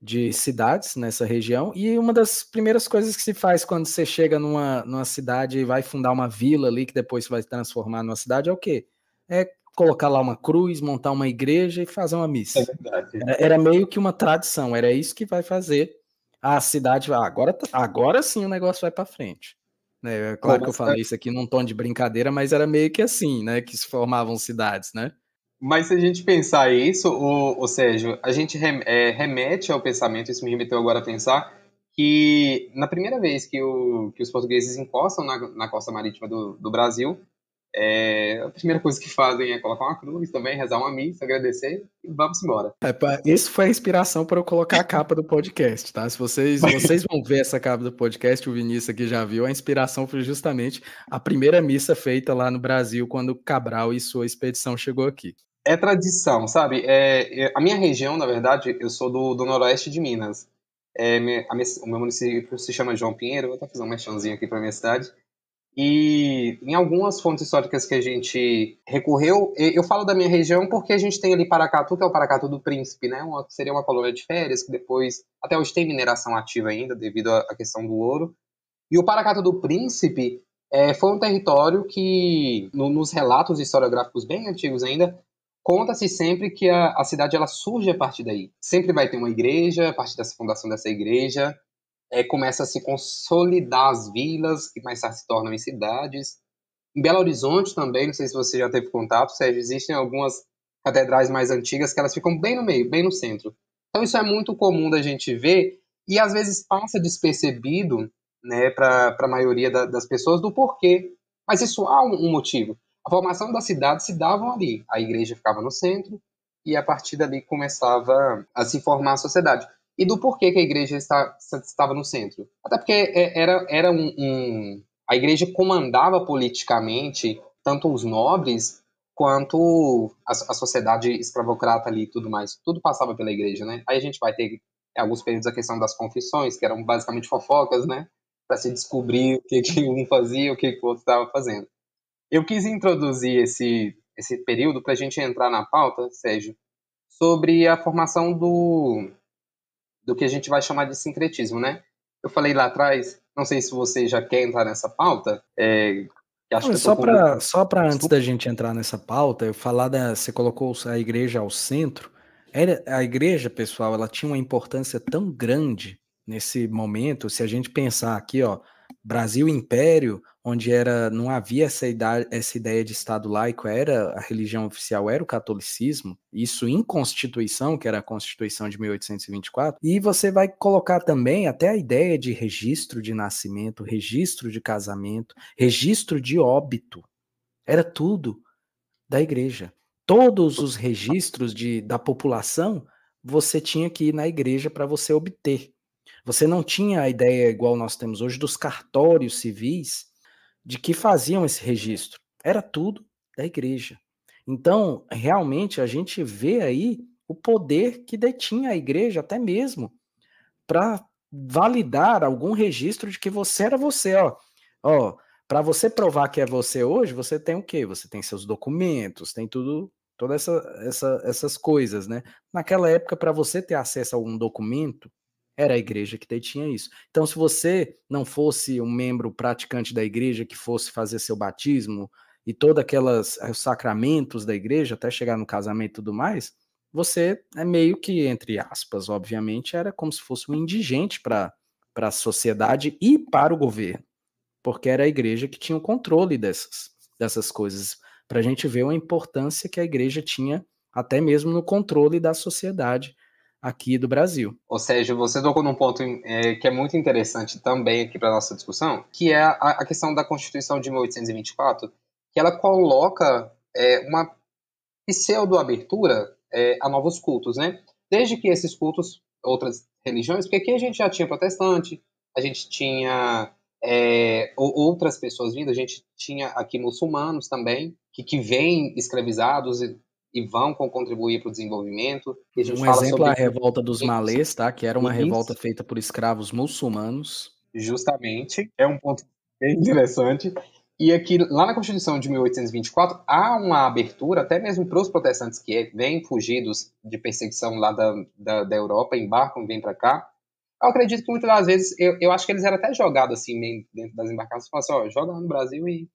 [SPEAKER 1] de cidades nessa região, e uma das primeiras coisas que se faz quando você chega numa, numa cidade e vai fundar uma vila ali, que depois vai transformar numa cidade, é o quê? É colocar lá uma cruz, montar uma igreja e fazer uma missa. É
[SPEAKER 2] verdade. É, era meio
[SPEAKER 1] que uma tradição, era isso que vai fazer a cidade. Agora, tá, agora sim o negócio vai para frente. Né? É claro que eu falei é isso aqui num tom de brincadeira, mas era meio que assim, né? Que se formavam
[SPEAKER 2] cidades, né? Mas se a gente pensar isso, o, o Sérgio, a gente é, remete ao pensamento, isso me remeteu agora a pensar, que na primeira vez que, o, que os portugueses encostam na, na costa marítima do, do Brasil, é, a primeira coisa que fazem é colocar uma cruz também, rezar uma missa, agradecer e vamos embora.
[SPEAKER 1] É, isso foi a inspiração para eu colocar a capa do podcast, tá? Se vocês, vocês vão ver essa capa do podcast, o Vinícius aqui já viu, a inspiração foi justamente a primeira missa feita lá no Brasil quando Cabral e sua expedição chegou aqui.
[SPEAKER 2] É tradição, sabe? É, é, a minha região, na verdade, eu sou do, do noroeste de Minas. É, minha, o meu município se chama João Pinheiro, vou até fazer um mechãozinho aqui para minha cidade. E em algumas fontes históricas que a gente recorreu, eu falo da minha região porque a gente tem ali Paracatu, que é o Paracatu do Príncipe, né? Uma, seria uma colônia de férias, que depois, até hoje tem mineração ativa ainda, devido à questão do ouro. E o Paracatu do Príncipe é, foi um território que, no, nos relatos historiográficos bem antigos ainda, Conta-se sempre que a, a, cidade ela surge a partir daí. Sempre vai ter uma igreja, a partir dessa fundação dessa igreja, é, começa a se consolidar as vilas, que mais tarde se tornam em cidades. Em Belo Horizonte também, não sei se você já teve contato, Sérgio, existem algumas catedrais mais antigas que elas ficam bem no meio, bem no centro. Então isso é muito comum da gente ver e às vezes passa despercebido né, para a maioria da, das pessoas do porquê. Mas isso há um, um motivo a formação da cidade se dava ali. A igreja ficava no centro e a partir dali começava a se formar a sociedade. E do porquê que a igreja está, estava no centro? Até porque é, era, era um, um, A igreja comandava politicamente tanto os nobres quanto a, a sociedade escravocrata ali e tudo mais. Tudo passava pela igreja, né? Aí a gente vai ter em alguns períodos a questão das confissões, que eram basicamente fofocas, né? Para se descobrir o que, que um fazia, o que, que o outro estava fazendo. Eu quis introduzir esse, esse período para a gente entrar na pauta, Sérgio, sobre a formação do, do que a gente vai chamar de sincretismo, né? Eu falei lá atrás, não sei se você já quer entrar nessa pauta, é, não, só para
[SPEAKER 1] só para antes da gente entrar nessa pauta, eu falar da você colocou a igreja ao centro. Era a igreja, pessoal, ela tinha uma importância tão grande nesse momento, se a gente pensar aqui, ó, Brasil Império, onde era não havia essa, essa ideia de Estado laico, era a religião oficial era o catolicismo, isso em Constituição, que era a Constituição de 1824, e você vai colocar também até a ideia de registro de nascimento, registro de casamento, registro de óbito, era tudo da igreja. Todos os registros de, da população você tinha que ir na igreja para você obter. Você não tinha a ideia igual nós temos hoje dos cartórios civis de que faziam esse registro. Era tudo da igreja. Então, realmente, a gente vê aí o poder que detinha a igreja, até mesmo, para validar algum registro de que você era você, ó. Ó, para você provar que é você hoje, você tem o quê? Você tem seus documentos, tem tudo, todas essa, essa, essas coisas, né? Naquela época, para você ter acesso a algum documento, era a igreja que tinha isso. Então, se você não fosse um membro praticante da igreja que fosse fazer seu batismo e todos aquelas eh, sacramentos da igreja até chegar no casamento e tudo mais, você é meio que entre aspas, obviamente, era como se fosse um indigente para para a sociedade e para o governo, porque era a igreja que tinha o controle dessas dessas coisas. Para a gente ver a importância que a igreja tinha até mesmo no controle da sociedade aqui do Brasil.
[SPEAKER 2] Ou seja, você tocou num ponto é, que é muito interessante também aqui para nossa discussão, que é a, a, questão da Constituição de 1824, que ela coloca é, uma pseudo-abertura é, a novos cultos, né? Desde que esses cultos, outras religiões, porque aqui a gente já tinha protestante, a gente tinha é, outras pessoas vindo, a gente tinha aqui muçulmanos também, que, que vêm escravizados e vão contribuir para o desenvolvimento. um exemplo é a revolta dos malês, tá? Que era uma Isso. revolta feita por escravos muçulmanos. Justamente, é um ponto bem interessante. E aqui, lá na Constituição de 1824, há uma abertura, até mesmo para os protestantes que vêm fugidos de perseguição lá da, da, da Europa, embarcam e vêm para cá. Eu acredito que muitas das vezes, eu, eu acho que eles eram até jogados assim, dentro das embarcações, falam assim, ó, joga lá no Brasil e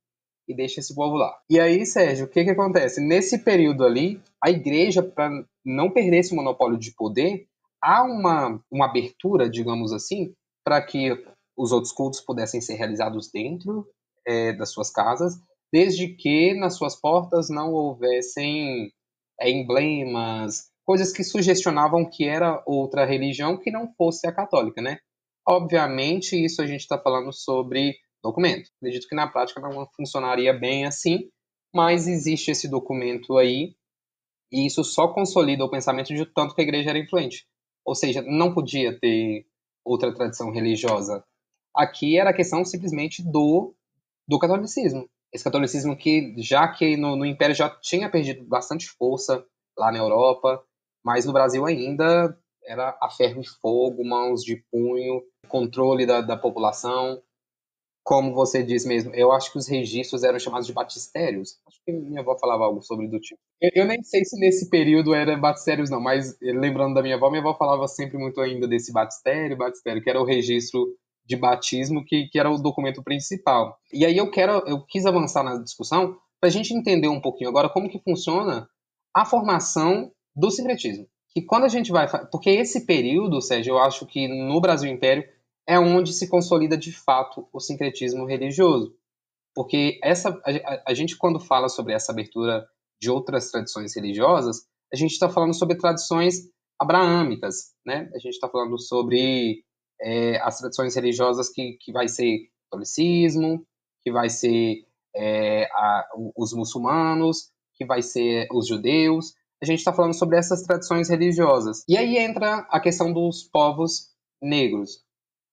[SPEAKER 2] e deixa esse povo lá. E aí, Sérgio, o que, que acontece? Nesse período ali, a igreja, para não perder esse monopólio de poder, há uma, uma abertura, digamos assim, para que os outros cultos pudessem ser realizados dentro é, das suas casas, desde que nas suas portas não houvessem é, emblemas, coisas que sugestionavam que era outra religião que não fosse a católica, né? Obviamente, isso a gente está falando sobre documento. Acredito que na prática não funcionaria bem assim, mas existe esse documento aí, e isso só consolida o pensamento de tanto que a igreja era influente. Ou seja, não podia ter outra tradição religiosa. Aqui era a questão simplesmente do, do catolicismo. Esse catolicismo que, já que no, no Império já tinha perdido bastante força lá na Europa, mas no Brasil ainda era a ferro e fogo, mãos de punho, controle da, da população como você diz mesmo, eu acho que os registros eram chamados de batistérios. Acho que minha avó falava algo sobre do tipo. Eu, eu nem sei se nesse período era batistérios, não, mas eh, lembrando da minha avó, minha avó falava sempre muito ainda desse batistério, batistério, que era o registro de batismo, que, que era o documento principal. E aí eu quero, eu quis avançar na discussão para a gente entender um pouquinho agora como que funciona a formação do secretismo. Que quando a gente vai. Porque esse período, Sérgio, eu acho que no Brasil Império é onde se consolida de fato o sincretismo religioso. Porque essa, a, a gente, quando fala sobre essa abertura de outras tradições religiosas, a gente está falando sobre tradições abraâmicas, né? A gente está falando sobre é, as tradições religiosas que, que vai ser o catolicismo, que vai ser é, a, os muçulmanos, que vai ser os judeus. A gente está falando sobre essas tradições religiosas. E aí entra a questão dos povos negros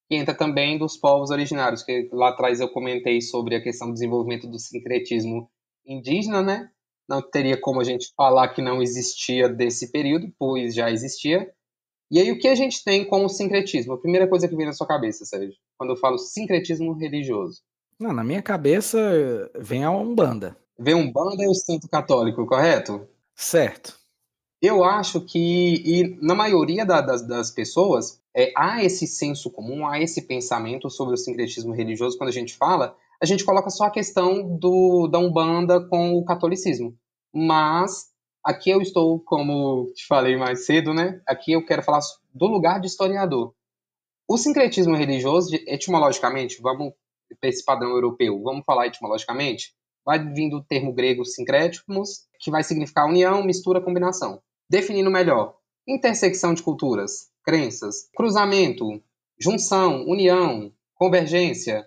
[SPEAKER 2] que entra também dos povos originários, que lá atrás eu comentei sobre a questão do desenvolvimento do sincretismo indígena, né? Não teria como a gente falar que não existia desse período, pois já existia. E aí, o que a gente tem como sincretismo? A primeira coisa que vem na sua cabeça, Sérgio, quando eu falo sincretismo religioso. Não, na minha cabeça vem a Umbanda. Vem Umbanda e o Santo Católico, correto? Certo. Eu acho que, na maioria da, das, das, pessoas, é, há esse senso comum, há esse pensamento sobre o sincretismo religioso. Quando a gente fala, a gente coloca só a questão do, da Umbanda com o catolicismo. Mas aqui eu estou, como te falei mais cedo, né? Aqui eu quero falar do lugar de historiador. O sincretismo religioso, etimologicamente, vamos para esse padrão europeu, vamos falar etimologicamente, vai vindo o termo grego sincréticos, que vai significar união, mistura, combinação definindo melhor intersecção de culturas, crenças, cruzamento, junção, união, convergência.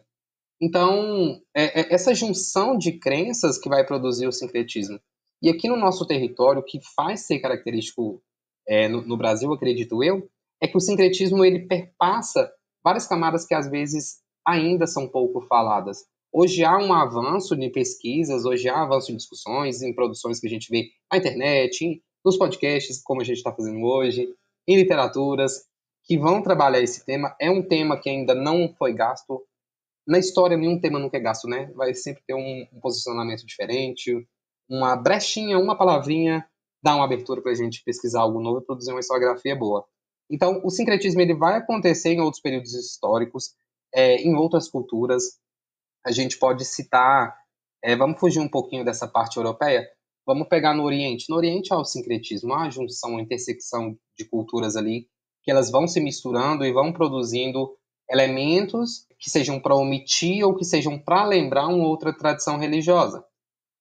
[SPEAKER 2] Então, é, é essa junção de crenças que vai produzir o sincretismo. E aqui no nosso território, o que faz ser característico é, no, no, Brasil, acredito eu, é que o sincretismo ele perpassa várias camadas que às vezes ainda são pouco faladas. Hoje há um avanço de pesquisas, hoje há avanço de discussões em produções que a gente vê na internet, nos podcasts, como a gente está fazendo hoje, em literaturas, que vão trabalhar esse tema. É um tema que ainda não foi gasto. Na história, nenhum tema nunca é gasto, né? Vai sempre ter um, um posicionamento diferente, uma brechinha, uma palavrinha, dá uma abertura para a gente pesquisar algo novo e produzir uma historiografia boa. Então, o sincretismo ele vai acontecer em outros períodos históricos, é, em outras culturas. A gente pode citar, é, vamos fugir um pouquinho dessa parte europeia, Vamos pegar no Oriente. No Oriente há é o sincretismo, há a junção, a intersecção de culturas ali, que elas vão se misturando e vão produzindo elementos que sejam para omitir ou que sejam para lembrar uma outra tradição religiosa.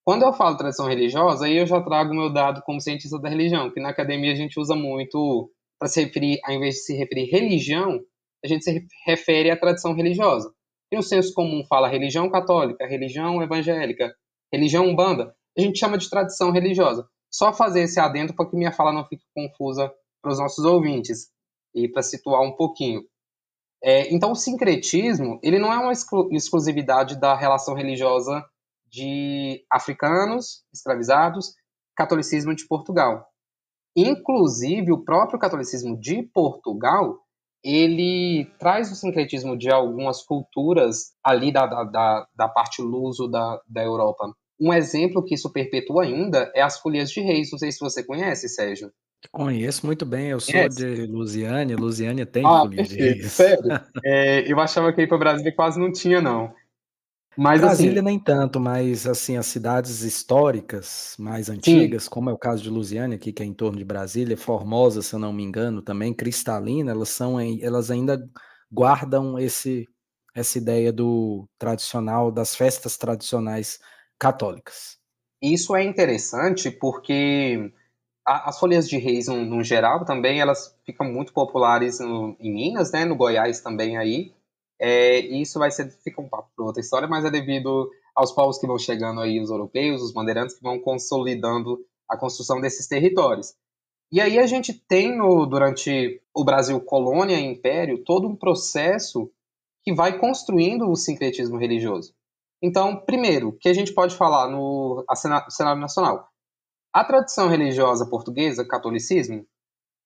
[SPEAKER 2] Quando eu falo tradição religiosa, aí eu já trago meu dado como cientista da religião, que na academia a gente usa muito para se referir, ao invés de se referir religião, a gente se refere à tradição religiosa. E o senso comum fala religião católica, religião evangélica, religião umbanda a gente chama de tradição religiosa. Só fazer esse adendo para que minha fala não fique confusa para os nossos ouvintes e para situar um pouquinho. É, então, o sincretismo ele não é uma exclu exclusividade da relação religiosa de africanos escravizados, catolicismo de Portugal. Inclusive, o próprio catolicismo de Portugal ele traz o sincretismo de algumas culturas ali da, da, da, da parte luso da, da Europa um exemplo que isso perpetua ainda é as Folias de Reis. Não sei se você conhece, Sérgio.
[SPEAKER 1] Conheço muito bem, eu sou de Lusiânia, Lusiânia
[SPEAKER 2] tem ah, de Reis. Sério? é, eu achava que aí para o Brasil quase não tinha, não. Mas, assim Brasília assim,
[SPEAKER 1] nem tanto, mas assim as cidades históricas mais antigas, sim. como é o caso de Lusiânia aqui, que é em torno de Brasília, Formosa, se eu não me engano, também Cristalina, elas são elas ainda guardam esse essa ideia do tradicional das festas tradicionais católicas.
[SPEAKER 2] Isso é interessante porque a, as folhas de reis, no, no, geral, também elas ficam muito populares no, em Minas, né, no Goiás também aí. É, isso vai ser fica um papo para outra história, mas é devido aos povos que vão chegando aí, os europeus, os bandeirantes que vão consolidando a construção desses territórios. E aí a gente tem no, durante o Brasil colônia e império todo um processo que vai construindo o sincretismo religioso. Então, primeiro, o que a gente pode falar no cenário nacional? A tradição religiosa portuguesa, catolicismo,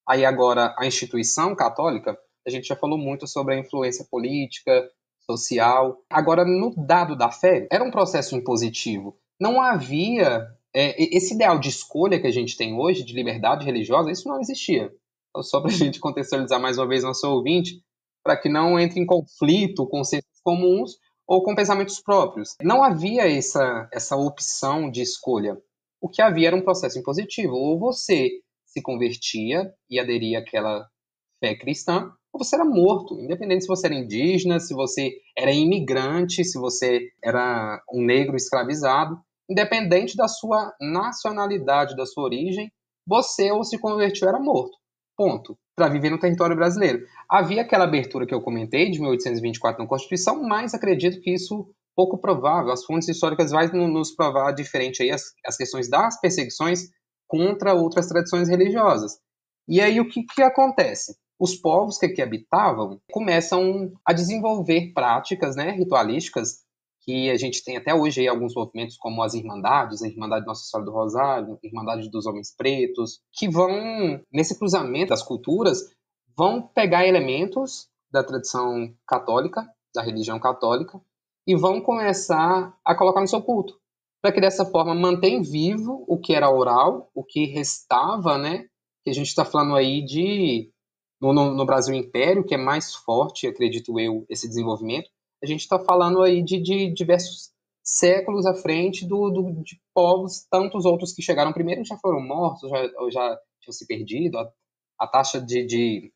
[SPEAKER 2] aí agora a instituição católica, a gente já falou muito sobre a influência política, social. Agora, no dado da fé, era um processo impositivo. Não havia é, esse ideal de escolha que a gente tem hoje, de liberdade religiosa, isso não existia. Então, só para a gente contextualizar mais uma vez nosso ouvinte, para que não entre em conflito com seres comuns, ou com pensamentos próprios. Não havia essa, essa opção de escolha. O que havia era um processo impositivo. Ou você se convertia e aderia àquela fé cristã, ou você era morto, independente se você era indígena, se você era imigrante, se você era um negro escravizado, independente da sua nacionalidade, da sua origem, você ou se convertiu era morto. Ponto. Para viver no território brasileiro. Havia aquela abertura que eu comentei, de 1824 na Constituição, mas acredito que isso pouco provável. As fontes históricas vão nos provar diferente aí as, as questões das perseguições contra outras tradições religiosas. E aí o que, que acontece? Os povos que aqui habitavam começam a desenvolver práticas né, ritualísticas que a gente tem até hoje aí alguns movimentos como as Irmandades, a Irmandade Nossa Senhora do Rosário, a Irmandade dos Homens Pretos, que vão, nesse cruzamento das culturas, vão pegar elementos da tradição católica, da religião católica, e vão começar a colocar no seu culto. Para que dessa forma mantém vivo o que era oral, o que restava, né? Que a gente está falando aí de. No, no, no Brasil Império, que é mais forte, acredito eu, esse desenvolvimento, a gente está falando aí de, de, diversos séculos à frente do, do, de povos, tantos outros que chegaram primeiro já foram mortos, já, já tinham se perdido, a, a taxa de, de,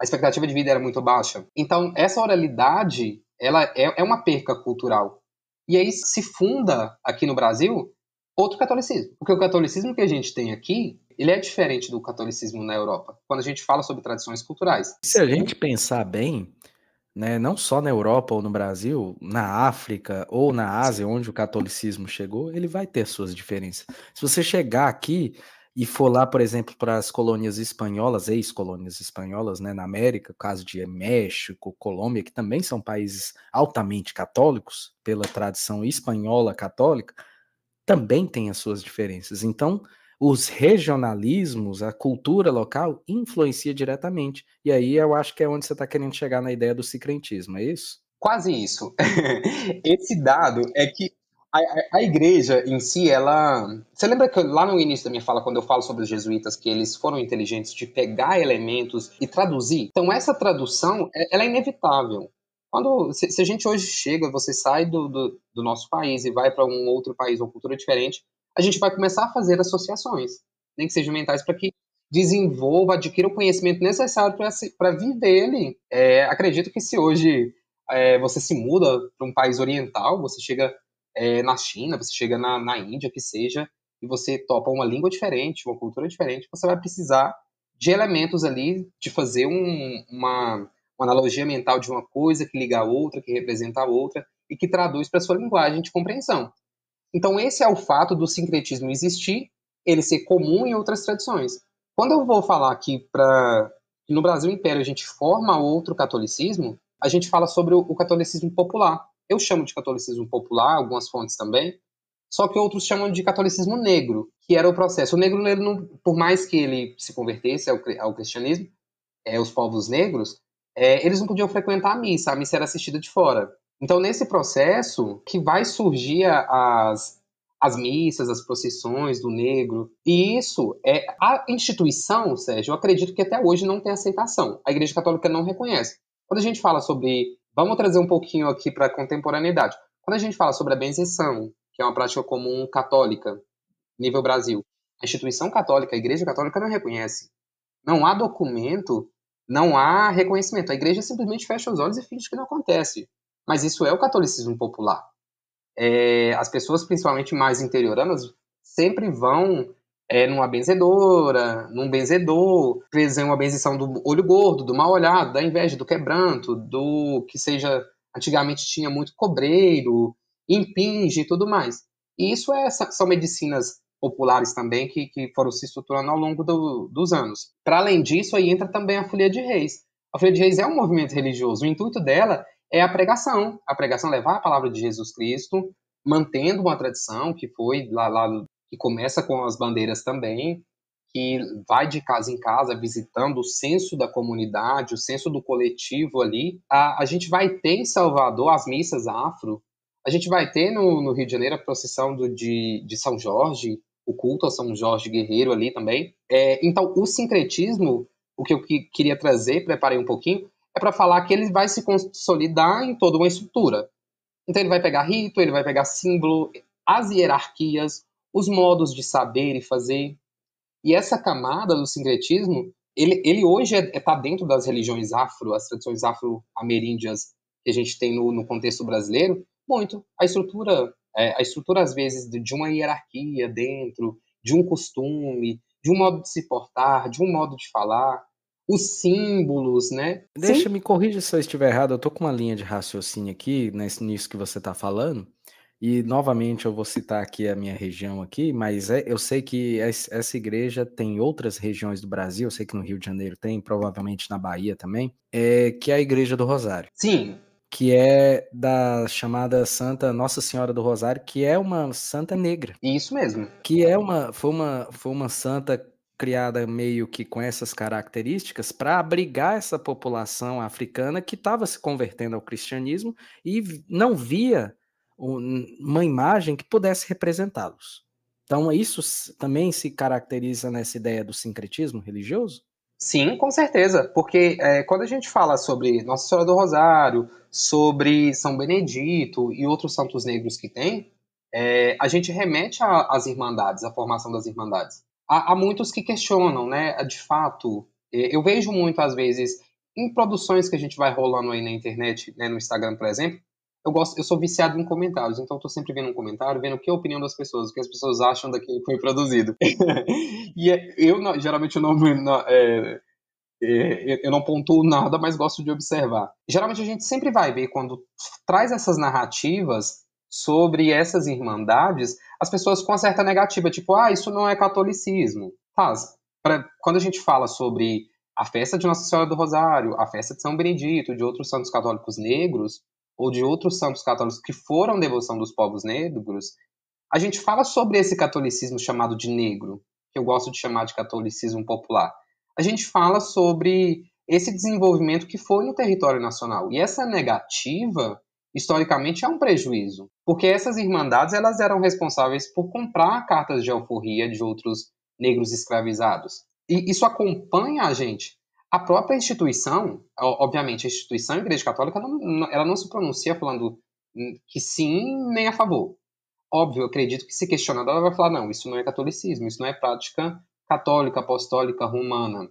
[SPEAKER 2] a expectativa de vida era muito baixa. Então, essa oralidade, ela é, é uma perca cultural. E aí se funda aqui no Brasil outro catolicismo. Porque o catolicismo que a gente tem aqui, ele é diferente do catolicismo na Europa, quando a gente fala sobre tradições culturais. Se a
[SPEAKER 1] gente pensar bem, né, não só na Europa ou no Brasil, na África ou na Ásia, onde o catolicismo chegou, ele vai ter suas diferenças. Se você chegar aqui e for lá, por exemplo, para as colônias espanholas, ex-colônias espanholas, né, na América, caso de México, Colômbia, que também são países altamente católicos, pela tradição espanhola católica, também tem as suas diferenças. Então, os regionalismos, a cultura local, influencia diretamente. E aí eu acho que é onde você está querendo chegar na ideia do secretismo. é isso? Quase isso. Esse
[SPEAKER 2] dado é que a, a, a, igreja em si, ela. Você lembra que lá no início da minha fala, quando eu falo sobre os jesuítas, que eles foram inteligentes de pegar elementos e traduzir? Então, essa tradução é, ela é inevitável. Quando, se, se a gente hoje chega, você sai do, do, do nosso país e vai para um outro país, uma cultura diferente, a gente vai começar a fazer associações, nem que sejam mentais, para que desenvolva, adquira o conhecimento necessário para viver ele. É, acredito que se hoje é, você se muda para um país oriental, você chega é, na China, você chega na, na Índia, que seja, e você topa uma língua diferente, uma cultura diferente, você vai precisar de elementos ali, de fazer um, uma, uma analogia mental de uma coisa que liga a outra, que representa a outra, e que traduz para a sua linguagem de compreensão. Então, esse é o fato do sincretismo existir, ele ser comum em outras tradições. Quando eu vou falar aqui para no Brasil Império a gente forma outro catolicismo, a gente fala sobre o, o catolicismo popular. Eu chamo de catolicismo popular, algumas fontes também, só que outros chamam de catolicismo negro, que era o processo. O negro, ele não, por mais que ele se convertesse ao, ao cristianismo, é, os povos negros, é, eles não podiam frequentar a missa, a missa era assistida de fora. Então, nesse processo que vai surgir as, as missas, as procissões do negro. E isso é a instituição, Sérgio, eu acredito que até hoje não tem aceitação. A Igreja Católica não reconhece. Quando a gente fala sobre, vamos trazer um pouquinho aqui para a contemporaneidade. Quando a gente fala sobre a benzeção, que é uma prática comum católica, nível Brasil, a instituição católica, a Igreja Católica não reconhece. Não há documento, não há reconhecimento. A Igreja simplesmente fecha os olhos e finge que não acontece. Mas isso é o catolicismo popular. É, as pessoas, principalmente mais interioranas, sempre vão é, numa benzedora, num benzedor, fazer é uma benzição do olho gordo, do mal olhado, da inveja, do quebranto, do que seja. Antigamente tinha muito cobreiro, impinge e tudo mais. E isso é, são medicinas populares também que, que foram se estruturando ao longo do, dos anos. Para além disso, aí entra também a Folia de Reis. A Folia de Reis é um movimento religioso. O intuito dela é a pregação. A pregação é levar a palavra de Jesus Cristo, mantendo uma tradição que foi lá, lá que começa com as bandeiras também, que vai de casa em casa visitando o senso da comunidade, o senso do coletivo ali. A, a gente vai ter em Salvador as missas afro, a gente vai ter no, no Rio de Janeiro a procissão do, de, de São Jorge, o culto a São Jorge Guerreiro ali também. É, então, o sincretismo, o que eu que, queria trazer, preparei um pouquinho, é para falar que ele vai se consolidar em toda uma estrutura. Então ele vai pegar rito, ele vai pegar símbolo, as hierarquias, os modos de saber e fazer. E essa camada do sincretismo, ele, ele hoje está é, é, tá dentro das religiões afro, as tradições afro-ameríndias que a gente tem no, no, contexto brasileiro, muito. A estrutura, é, a estrutura às vezes de, de uma hierarquia dentro, de um costume, de um modo de se portar, de um modo de falar os símbolos, né? Deixa,
[SPEAKER 1] Sim. me corrigir se eu estiver errado, eu tô com uma linha de raciocínio aqui, nesse, nisso que você tá falando, e novamente eu vou citar aqui a minha região aqui, mas é, eu sei que essa igreja tem outras regiões do Brasil, eu sei que no Rio de Janeiro tem, provavelmente na Bahia também, é, que é a Igreja do Rosário. Sim. Que é da chamada Santa Nossa Senhora do Rosário, que é uma santa negra. Isso mesmo. Que é uma, foi uma, foi uma santa criada meio que com essas características para abrigar essa população africana que estava se convertendo ao cristianismo e não via uma imagem que pudesse representá-los. Então, isso também se caracteriza
[SPEAKER 2] nessa ideia do sincretismo religioso? Sim, com certeza, porque é, quando a gente fala sobre Nossa Senhora do Rosário, sobre São Benedito e outros santos negros que tem, é, a gente remete às Irmandades, à formação das Irmandades há, há muitos que questionam, né? Ah, de fato, eh, eu vejo muito às vezes em produções que a gente vai rolando aí na internet, né, no Instagram, por exemplo, eu gosto, eu sou viciado em comentários, então eu tô sempre vendo um comentário, vendo o que é a opinião das pessoas, o que as pessoas acham daquilo que foi produzido. e é, eu geralmente eu não, não é, é, eu não pontuo nada, mas gosto de observar. Geralmente a gente sempre vai ver quando traz essas narrativas sobre essas irmandades, as pessoas com uma certa negativa, tipo, ah, isso não é catolicismo. Tá, pra, quando a gente fala sobre a festa de Nossa Senhora do Rosário, a festa de São Benedito, de outros santos católicos negros, ou de outros santos católicos que foram devoção dos povos negros, a gente fala sobre esse catolicismo chamado de negro, que eu gosto de chamar de catolicismo popular. A gente fala sobre esse desenvolvimento que foi no território nacional. E essa negativa historicamente é um prejuízo, porque essas irmandades elas eram responsáveis por comprar cartas de alforria de outros negros escravizados. E isso acompanha a gente. A própria instituição, obviamente, a instituição a Igreja Católica, ela não, ela não se pronuncia falando que sim nem a favor. Óbvio, acredito que se questionada ela vai falar não, isso não é catolicismo, isso não é prática católica, apostólica, romana.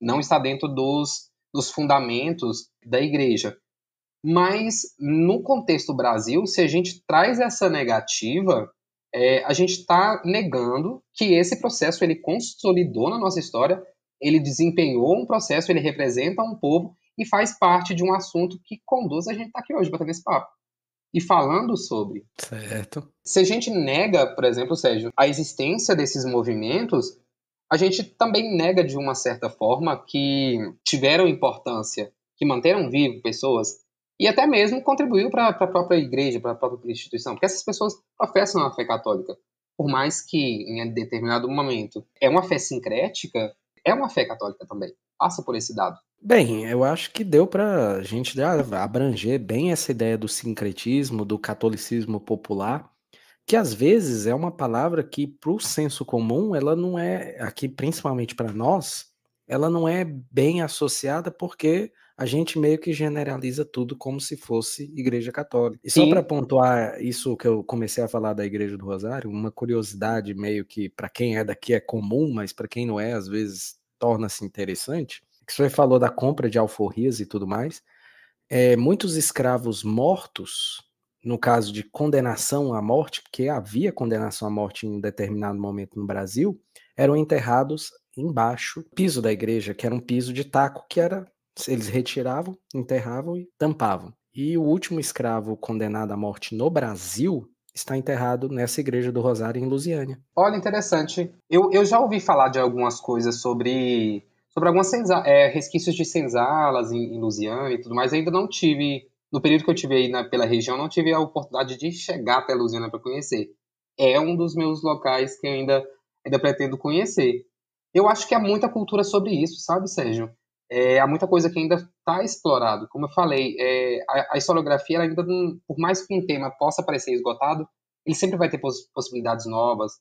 [SPEAKER 2] Não está dentro dos, dos fundamentos da Igreja. Mas no contexto Brasil, se a gente traz essa negativa, é, a gente está negando que esse processo ele consolidou na nossa história, ele desempenhou um processo, ele representa um povo e faz parte de um assunto que conduz a gente estar tá aqui hoje ter esse papo e falando sobre. Certo. Se a gente nega, por exemplo, Sérgio, a existência desses movimentos, a gente também nega de uma certa forma que tiveram importância, que manteram vivo pessoas, e até mesmo contribuiu para a própria igreja, para a própria instituição, porque essas pessoas professam a fé católica. Por mais que em determinado momento é uma fé sincrética, é uma fé católica também. Passa por esse dado. Bem, eu acho
[SPEAKER 1] que deu para a gente né, abranger bem essa ideia do sincretismo, do catolicismo popular, que às vezes é uma palavra que, para o senso comum, ela não é, aqui principalmente para nós, ela não é bem associada porque a gente meio que generaliza tudo como se fosse igreja católica. E só para pontuar isso que eu comecei a falar da igreja do Rosário, uma curiosidade meio que para quem é daqui é comum, mas para quem não é, às vezes torna-se interessante. É que você falou da compra de alforrias e tudo mais. É, muitos escravos mortos, no caso de condenação à morte, porque havia condenação à morte em um determinado momento no Brasil, eram enterrados embaixo, piso da igreja, que era um piso de taco, que era eles retiravam, enterravam e tampavam. E o último escravo condenado à morte no Brasil está enterrado nessa igreja do Rosário em Lusiânia.
[SPEAKER 2] Olha, interessante. Eu, eu já ouvi falar de algumas coisas sobre sobre alguns é, resquícios de senzalas em, em Lusiânia e tudo mais. Ainda não tive, no período que eu tive aí na, pela região, não tive a oportunidade de chegar até Lusiânia para conhecer. É um dos meus locais que eu ainda, ainda pretendo conhecer. Eu acho que há muita cultura sobre isso, sabe, Sérgio? é, há muita coisa que ainda está explorado. Como eu falei, é, a, a, historiografia ainda, não, por mais que um tema possa parecer esgotado, ele sempre vai ter poss possibilidades novas.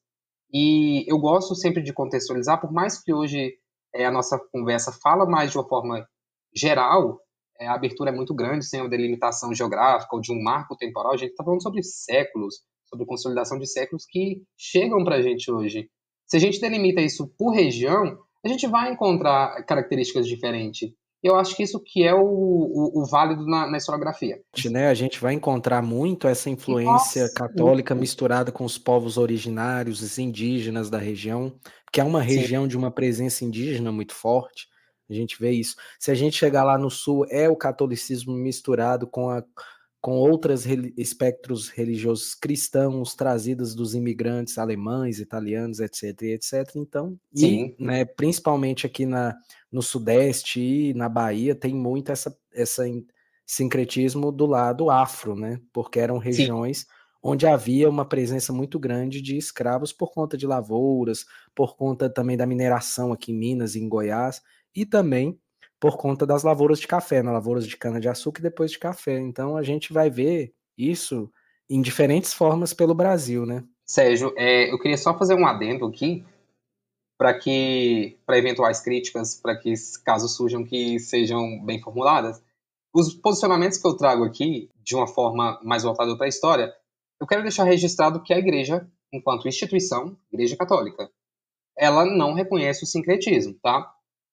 [SPEAKER 2] E eu gosto sempre de contextualizar, por mais que hoje é, a nossa conversa fala mais de uma forma geral, é, a abertura é muito grande, sem uma delimitação geográfica ou de um marco temporal. A gente está falando sobre séculos, sobre consolidação de séculos que chegam para a gente hoje. Se a gente delimita isso por região, a gente vai encontrar características diferentes. Eu acho que isso que é o, o, o válido na, na, historiografia.
[SPEAKER 1] Né? A gente vai encontrar muito essa influência Nossa, católica muito. misturada com os povos originários, os indígenas da região, que é uma região Sim. de uma presença indígena muito forte. A gente vê isso. Se a gente chegar lá no sul, é o catolicismo misturado com a, com outros re espectros religiosos cristãos trazidos dos imigrantes alemães, italianos, etc, etc. Então, Sim. e né, principalmente aqui na, no Sudeste e na Bahia tem muito essa, essa sincretismo do lado afro, né? Porque eram regiões Sim. onde havia uma presença muito grande de escravos por conta de lavouras, por conta também da mineração aqui em Minas e em Goiás, e também por conta das lavouras de café, na né? lavouras de cana-de-açúcar e depois de café. Então a gente vai ver isso em diferentes formas pelo Brasil, né?
[SPEAKER 2] Sérgio, é, eu queria só fazer um adendo aqui para que para eventuais críticas, para que caso surjam que sejam bem formuladas. Os posicionamentos que eu trago aqui, de uma forma mais voltada para a história, eu quero deixar registrado que a igreja, enquanto instituição, igreja católica, ela não reconhece o sincretismo, tá?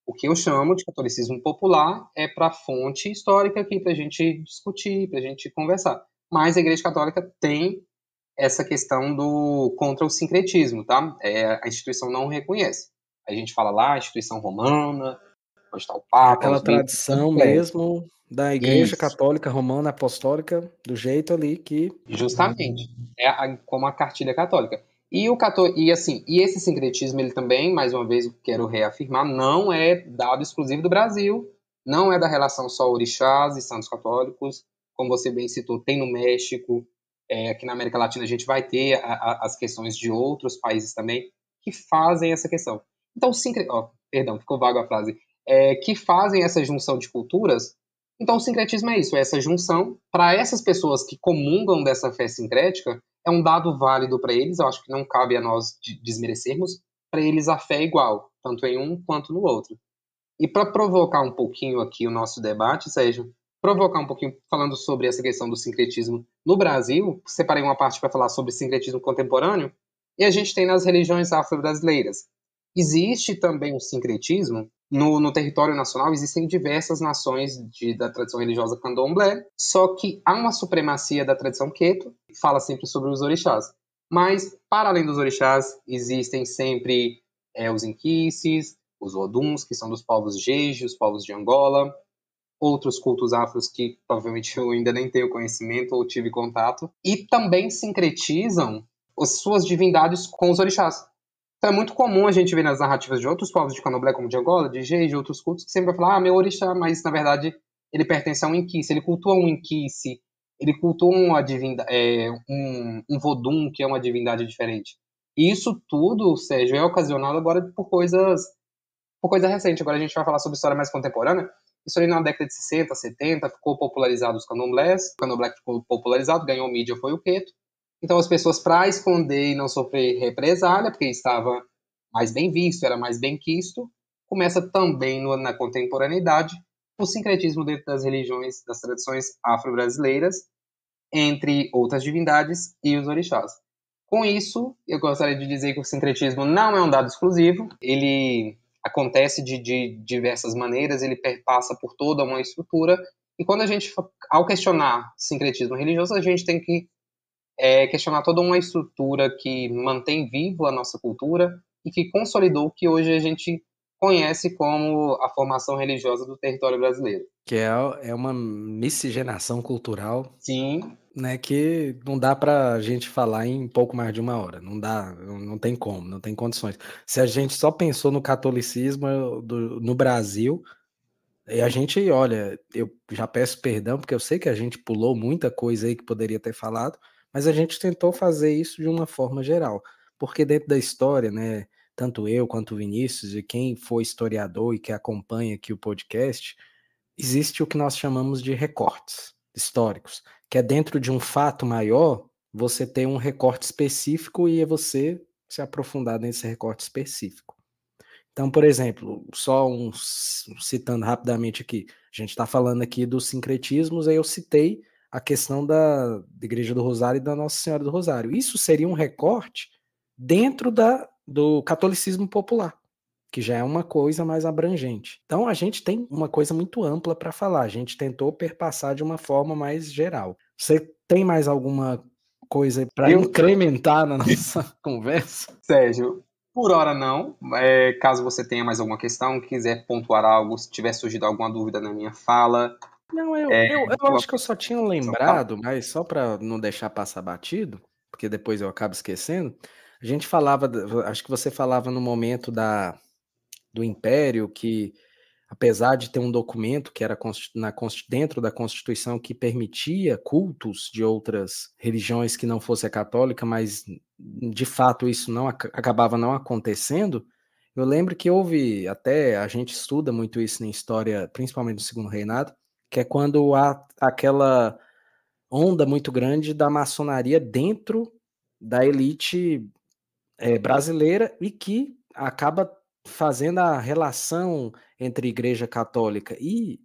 [SPEAKER 2] O que eu chamo de catolicismo popular é para fonte histórica aqui para a gente discutir, para a gente conversar. Mas a Igreja Católica tem essa questão do contra o sincretismo, tá? É, a instituição não reconhece. A gente fala lá, a instituição romana, onde está o Papa. Aquela tá tradição mesmo da Igreja Isso. Católica Romana Apostólica, do jeito ali que. Justamente. É a, como a cartilha católica. E o cató... e assim, e esse sincretismo ele também, mais uma vez, quero reafirmar, não é dado exclusivo do Brasil, não é da relação só orixás e santos católicos, como você bem citou, tem no México, é, aqui na América Latina a gente vai ter a, a, as questões de outros países também que fazem essa questão. Então, sincretismo, oh, perdão, ficou vago a frase, é, que fazem essa junção de culturas. Então, o sincretismo é isso, é essa junção para essas pessoas que comungam dessa fé sincrética, é um dado válido para eles, eu acho que não cabe a nós desmerecermos. Para eles, a fé é igual, tanto em um quanto no outro. E para provocar um pouquinho aqui o nosso debate, Sérgio, provocar um pouquinho falando sobre essa questão do sincretismo no Brasil, separei uma parte para falar sobre sincretismo contemporâneo, e a gente tem nas religiões afro-brasileiras. Existe também o sincretismo no, no, território nacional, existem diversas nações de, da tradição religiosa candomblé, só que há uma supremacia da tradição queto fala sempre sobre os orixás. Mas, para além dos orixás, existem sempre é, os inquices, os oduns, que são dos povos jeje, os povos de Angola, outros cultos afros que provavelmente eu ainda nem tenho conhecimento ou tive contato, e também sincretizam as suas divindades com os orixás. Então é muito comum a gente ver nas narrativas de outros povos de candomblé, como de Angola, de Jeje, outros cultos, que sempre vai falar, ah, meu orixá, mas na verdade ele pertence a um inquice, ele cultua um inquice, ele cultua uma divindade, é, um, um vodum, que é uma divindade diferente. E isso tudo, Sérgio, é ocasionado agora por coisas por coisa recente. Agora a gente vai falar sobre história mais contemporânea. Isso ali na década de 60, 70, ficou popularizado os candomblés. O candomblé ficou popularizado, ganhou mídia, foi o queto. Então as pessoas, para esconder e não sofrer represália, porque estava mais bem visto, era mais bem quisto, começa também no, na contemporaneidade o sincretismo dentro das religiões, das tradições afro-brasileiras, entre outras divindades e os orixás. Com isso, eu gostaria de dizer que o sincretismo não é um dado exclusivo, ele acontece de, de diversas maneiras, ele perpassa por toda uma estrutura, e quando a gente, ao questionar sincretismo religioso, a gente tem que é, questionar toda uma estrutura que mantém vivo a nossa cultura e que consolidou que hoje a gente conhece como a formação religiosa do território brasileiro.
[SPEAKER 1] Que é, é uma miscigenação cultural. Sim. Né, que não dá para a gente falar em pouco mais de uma hora. Não dá, não tem como, não tem condições. Se a gente só pensou no catolicismo do, no Brasil, e a gente, olha, eu já peço perdão, porque eu sei que a gente pulou muita coisa aí que poderia ter falado, mas a gente tentou fazer isso de uma forma geral. Porque dentro da história, né, tanto eu quanto o Vinícius e quem for historiador e que acompanha aqui o podcast, existe o que nós chamamos de recortes históricos, que é dentro de um fato maior, você ter um recorte específico e é você se aprofundar nesse recorte específico. Então, por exemplo, só um, citando rapidamente aqui, a gente está falando aqui dos sincretismos, aí eu citei a questão da, da Igreja do Rosário e da Nossa Senhora do Rosário. Isso seria um recorte dentro da, do catolicismo popular, que já é uma coisa mais abrangente. Então a gente tem uma coisa muito ampla para falar, a gente tentou perpassar de uma forma mais geral. Você tem mais alguma coisa para incrementar na nossa conversa?
[SPEAKER 2] Sérgio, por hora não. É, caso você tenha mais alguma questão, quiser pontuar algo, se tiver surgido alguma dúvida na minha fala. Não, eu, é, eu, eu tua... acho que eu
[SPEAKER 1] só tinha lembrado, mas só para não deixar passar batido, porque depois eu acabo esquecendo. A gente falava, acho que você falava no momento da, do Império que, apesar de ter um documento que era na, dentro da Constituição que permitia cultos de outras religiões que não fosse a católica, mas de fato isso não acabava não acontecendo. Eu lembro que houve, até a gente estuda muito isso na história, principalmente do Segundo Reinado, que é quando há aquela onda muito grande da maçonaria dentro da elite é, brasileira e que acaba fazendo a relação entre Igreja Católica e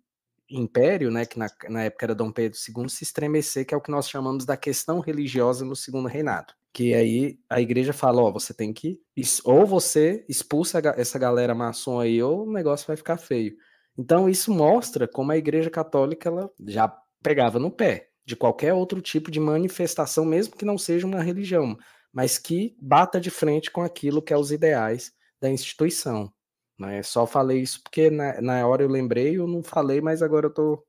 [SPEAKER 1] Império, né, que na, na época era Dom Pedro II, se estremecer, que é o que nós chamamos da questão religiosa no Segundo Reinado que aí a igreja fala, ó, você tem que ou você expulsa essa galera maçom aí ou o negócio vai ficar feio. Então isso mostra como a igreja católica ela já pegava no pé de qualquer outro tipo de manifestação, mesmo que não seja uma religião, mas que bata de frente com aquilo que é os ideais da instituição. Né? Só falei isso porque na, na hora eu lembrei, eu não falei, mas agora eu estou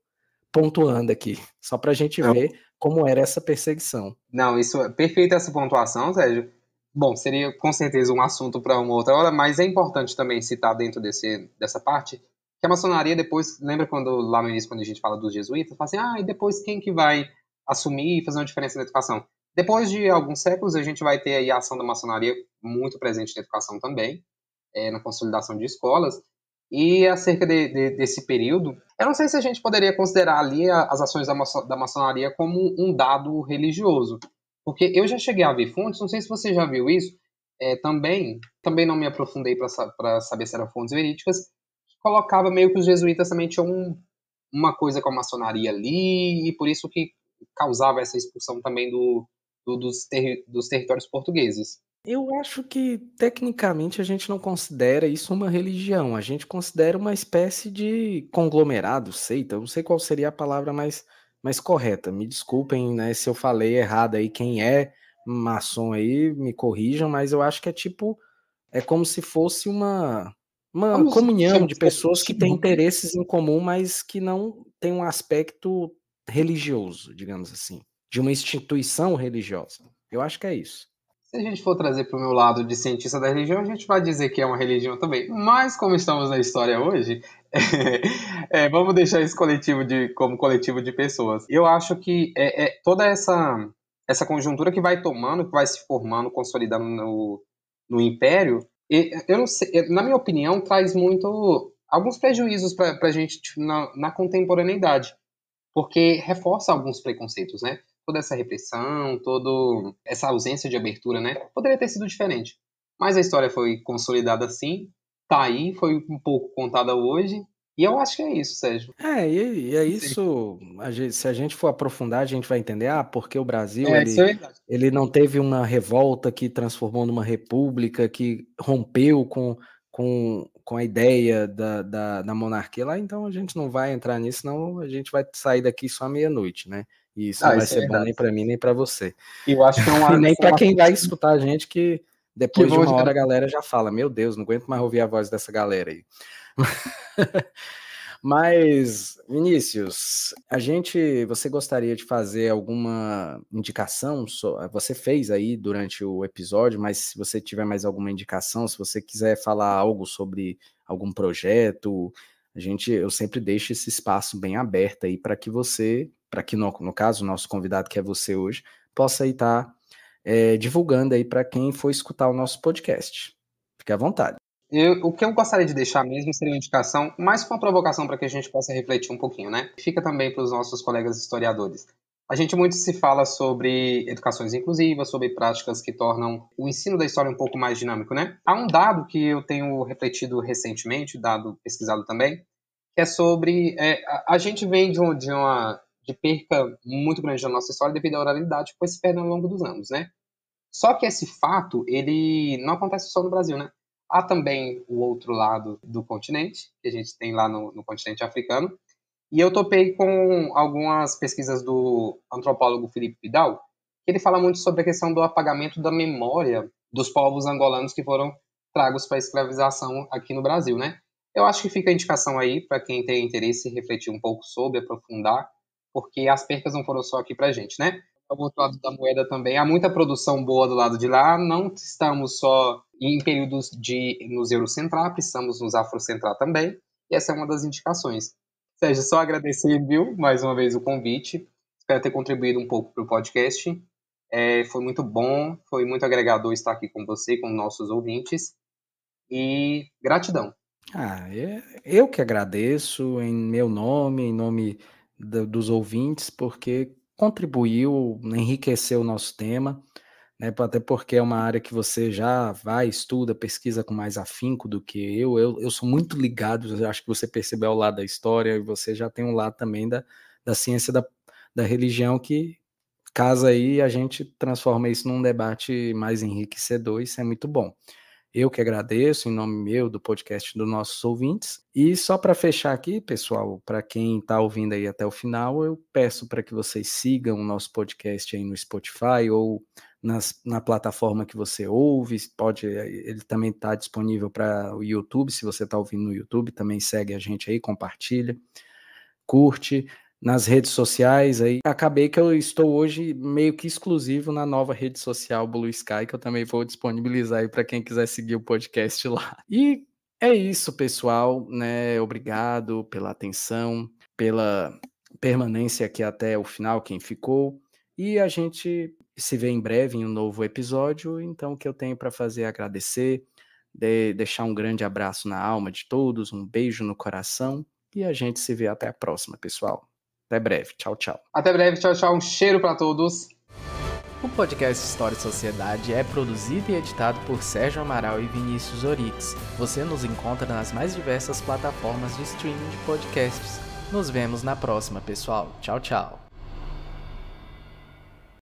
[SPEAKER 1] pontuando aqui, só para a gente não. ver como era essa perseguição.
[SPEAKER 2] Não, isso é perfeita essa pontuação, Sérgio. Bom, seria com certeza um assunto para uma outra hora, mas é importante também citar dentro desse, dessa parte que a maçonaria depois, lembra quando lá no início, quando a gente fala dos jesuítas, fala assim, ah, e depois quem que vai assumir e fazer uma diferença na educação? Depois de alguns séculos, a gente vai ter a ação da maçonaria muito presente na educação também, é, na consolidação de escolas. E acerca de, de, desse período, eu não sei se a gente poderia considerar ali as ações da, maço, da maçonaria como um dado religioso, porque eu já cheguei a ver fontes, não sei se você já viu isso, é, também, também não me aprofundei para saber se eram fontes verídicas, que colocava meio que os jesuítas também tinham um, uma coisa com a maçonaria ali, e por isso que causava essa expulsão também do, do, dos, ter, dos territórios portugueses.
[SPEAKER 1] Eu acho que, tecnicamente, a gente não considera isso uma religião. A gente considera uma espécie de conglomerado, seita. Eu não sei qual seria a palavra mais, mais correta. Me desculpem né, se eu falei errado aí. Quem é maçom aí, me corrijam. Mas eu acho que é tipo... É como se fosse uma, uma comunhão de pessoas que têm interesses em comum, mas que não tem um aspecto religioso, digamos assim de uma instituição religiosa.
[SPEAKER 2] Eu acho que é isso. Se a gente for trazer para o meu lado de cientista da religião, a gente vai dizer que é uma religião também. Mas como estamos na história hoje, é, é, vamos deixar esse coletivo de, como coletivo de pessoas. Eu acho que é, é, toda essa, essa conjuntura que vai tomando, que vai se formando, consolidando no, no império, eu não sei, na minha opinião, traz muito alguns prejuízos para a gente tipo, na, na contemporaneidade, porque reforça alguns preconceitos, né? toda essa repressão, toda essa ausência de abertura, né? Poderia ter sido diferente. Mas a história foi consolidada assim, tá aí, foi um pouco contada hoje. E eu acho que é isso, Sérgio. É, e, e é
[SPEAKER 1] isso. A gente, se a gente for aprofundar, a gente vai entender, ah, porque o Brasil é, ele, é ele não teve uma revolta que transformou numa república, que rompeu com, com, com a ideia da, da, da monarquia lá, então a gente não vai entrar nisso, não a gente vai sair daqui só à meia-noite, né? E isso ah, não vai isso é ser é bom nem para mim, nem para você. Eu acho que é nem para quem vai escutar a gente que depois que de uma hora a galera já fala: Meu Deus, não aguento mais ouvir a voz dessa galera aí. Mas, Vinícius, a gente, você gostaria de fazer alguma indicação? Você fez aí durante o episódio, mas se você tiver mais alguma indicação, se você quiser falar algo sobre algum projeto, a gente, eu sempre deixo esse espaço bem aberto aí para que você para que, no, no caso, o nosso convidado, que é você hoje, possa tá, estar eh, é, divulgando aí para quem for escutar o nosso podcast. Fique à vontade.
[SPEAKER 2] Eu, o que eu gostaria de deixar mesmo seria uma indicação, mais uma provocação para que a gente possa refletir um pouquinho, né? Fica também para os nossos colegas historiadores. A gente muito se fala sobre educações inclusivas, sobre práticas que tornam o ensino da história um pouco mais dinâmico, né? Há um dado que eu tenho refletido recentemente, dado pesquisado também, que é sobre é, a gente vem de, um, de, uma de perca muito grande da nossa história devido à oralidade que foi se perdendo ao longo dos anos, né? Só que esse fato, ele não acontece só no Brasil, né? Há também o outro lado do continente, que a gente tem lá no, no continente africano, e eu topei com algumas pesquisas do antropólogo Felipe Vidal, que ele fala muito sobre a questão do apagamento da memória dos povos angolanos que foram tragos para a escravização aqui no Brasil, né? Eu acho que fica a indicação aí para quem tem interesse refletir um pouco sobre, aprofundar porque as percas não foram só aqui para a gente, né? Ao outro lado da moeda também, há muita produção boa do lado de lá, não estamos só em períodos de nos eurocentrar, precisamos nos afrocentrar também, e essa é uma das indicações. Sérgio, só agradecer, viu, mais uma vez o convite, espero ter contribuído um pouco para o podcast, é, foi muito bom, foi muito agregador estar aqui com você, com nossos ouvintes, e gratidão.
[SPEAKER 1] Ah, é, eu que agradeço em meu nome, em nome do, dos ouvintes, porque contribuiu, enriqueceu o nosso tema, né, até porque é uma área que você já vai, estuda, pesquisa com mais afinco do que eu. Eu, eu sou muito ligado, acho que você percebeu o lado da história e você já tem um lado também da, da ciência da, da religião que casa aí a gente transforma isso num debate mais enriquecedor, isso é muito bom. Eu que agradeço em nome meu do podcast dos nossos ouvintes. E só para fechar aqui, pessoal, para quem está ouvindo aí até o final, eu peço para que vocês sigam o nosso podcast aí no Spotify ou nas, na plataforma que você ouve. Pode, ele também está disponível para o YouTube. Se você está ouvindo no YouTube, também segue a gente aí, compartilha, curte nas redes sociais, aí acabei que eu estou hoje meio que exclusivo na nova rede social Blue Sky, que eu também vou disponibilizar aí para quem quiser seguir o podcast lá. E é isso, pessoal, né? Obrigado pela atenção, pela permanência aqui até o final, quem ficou. E a gente se vê em breve em um novo episódio. Então, o que eu tenho para fazer é agradecer, de deixar um grande abraço na alma de todos, um beijo no coração e a gente se vê até a próxima, pessoal. Até breve. Tchau, tchau.
[SPEAKER 2] Até breve. Tchau, tchau. Um cheiro para todos. O podcast História
[SPEAKER 1] e Sociedade é produzido e editado por Sérgio Amaral e Vinícius Orix. Você nos encontra nas mais diversas plataformas de streaming de podcasts. Nos vemos na próxima, pessoal. Tchau, tchau.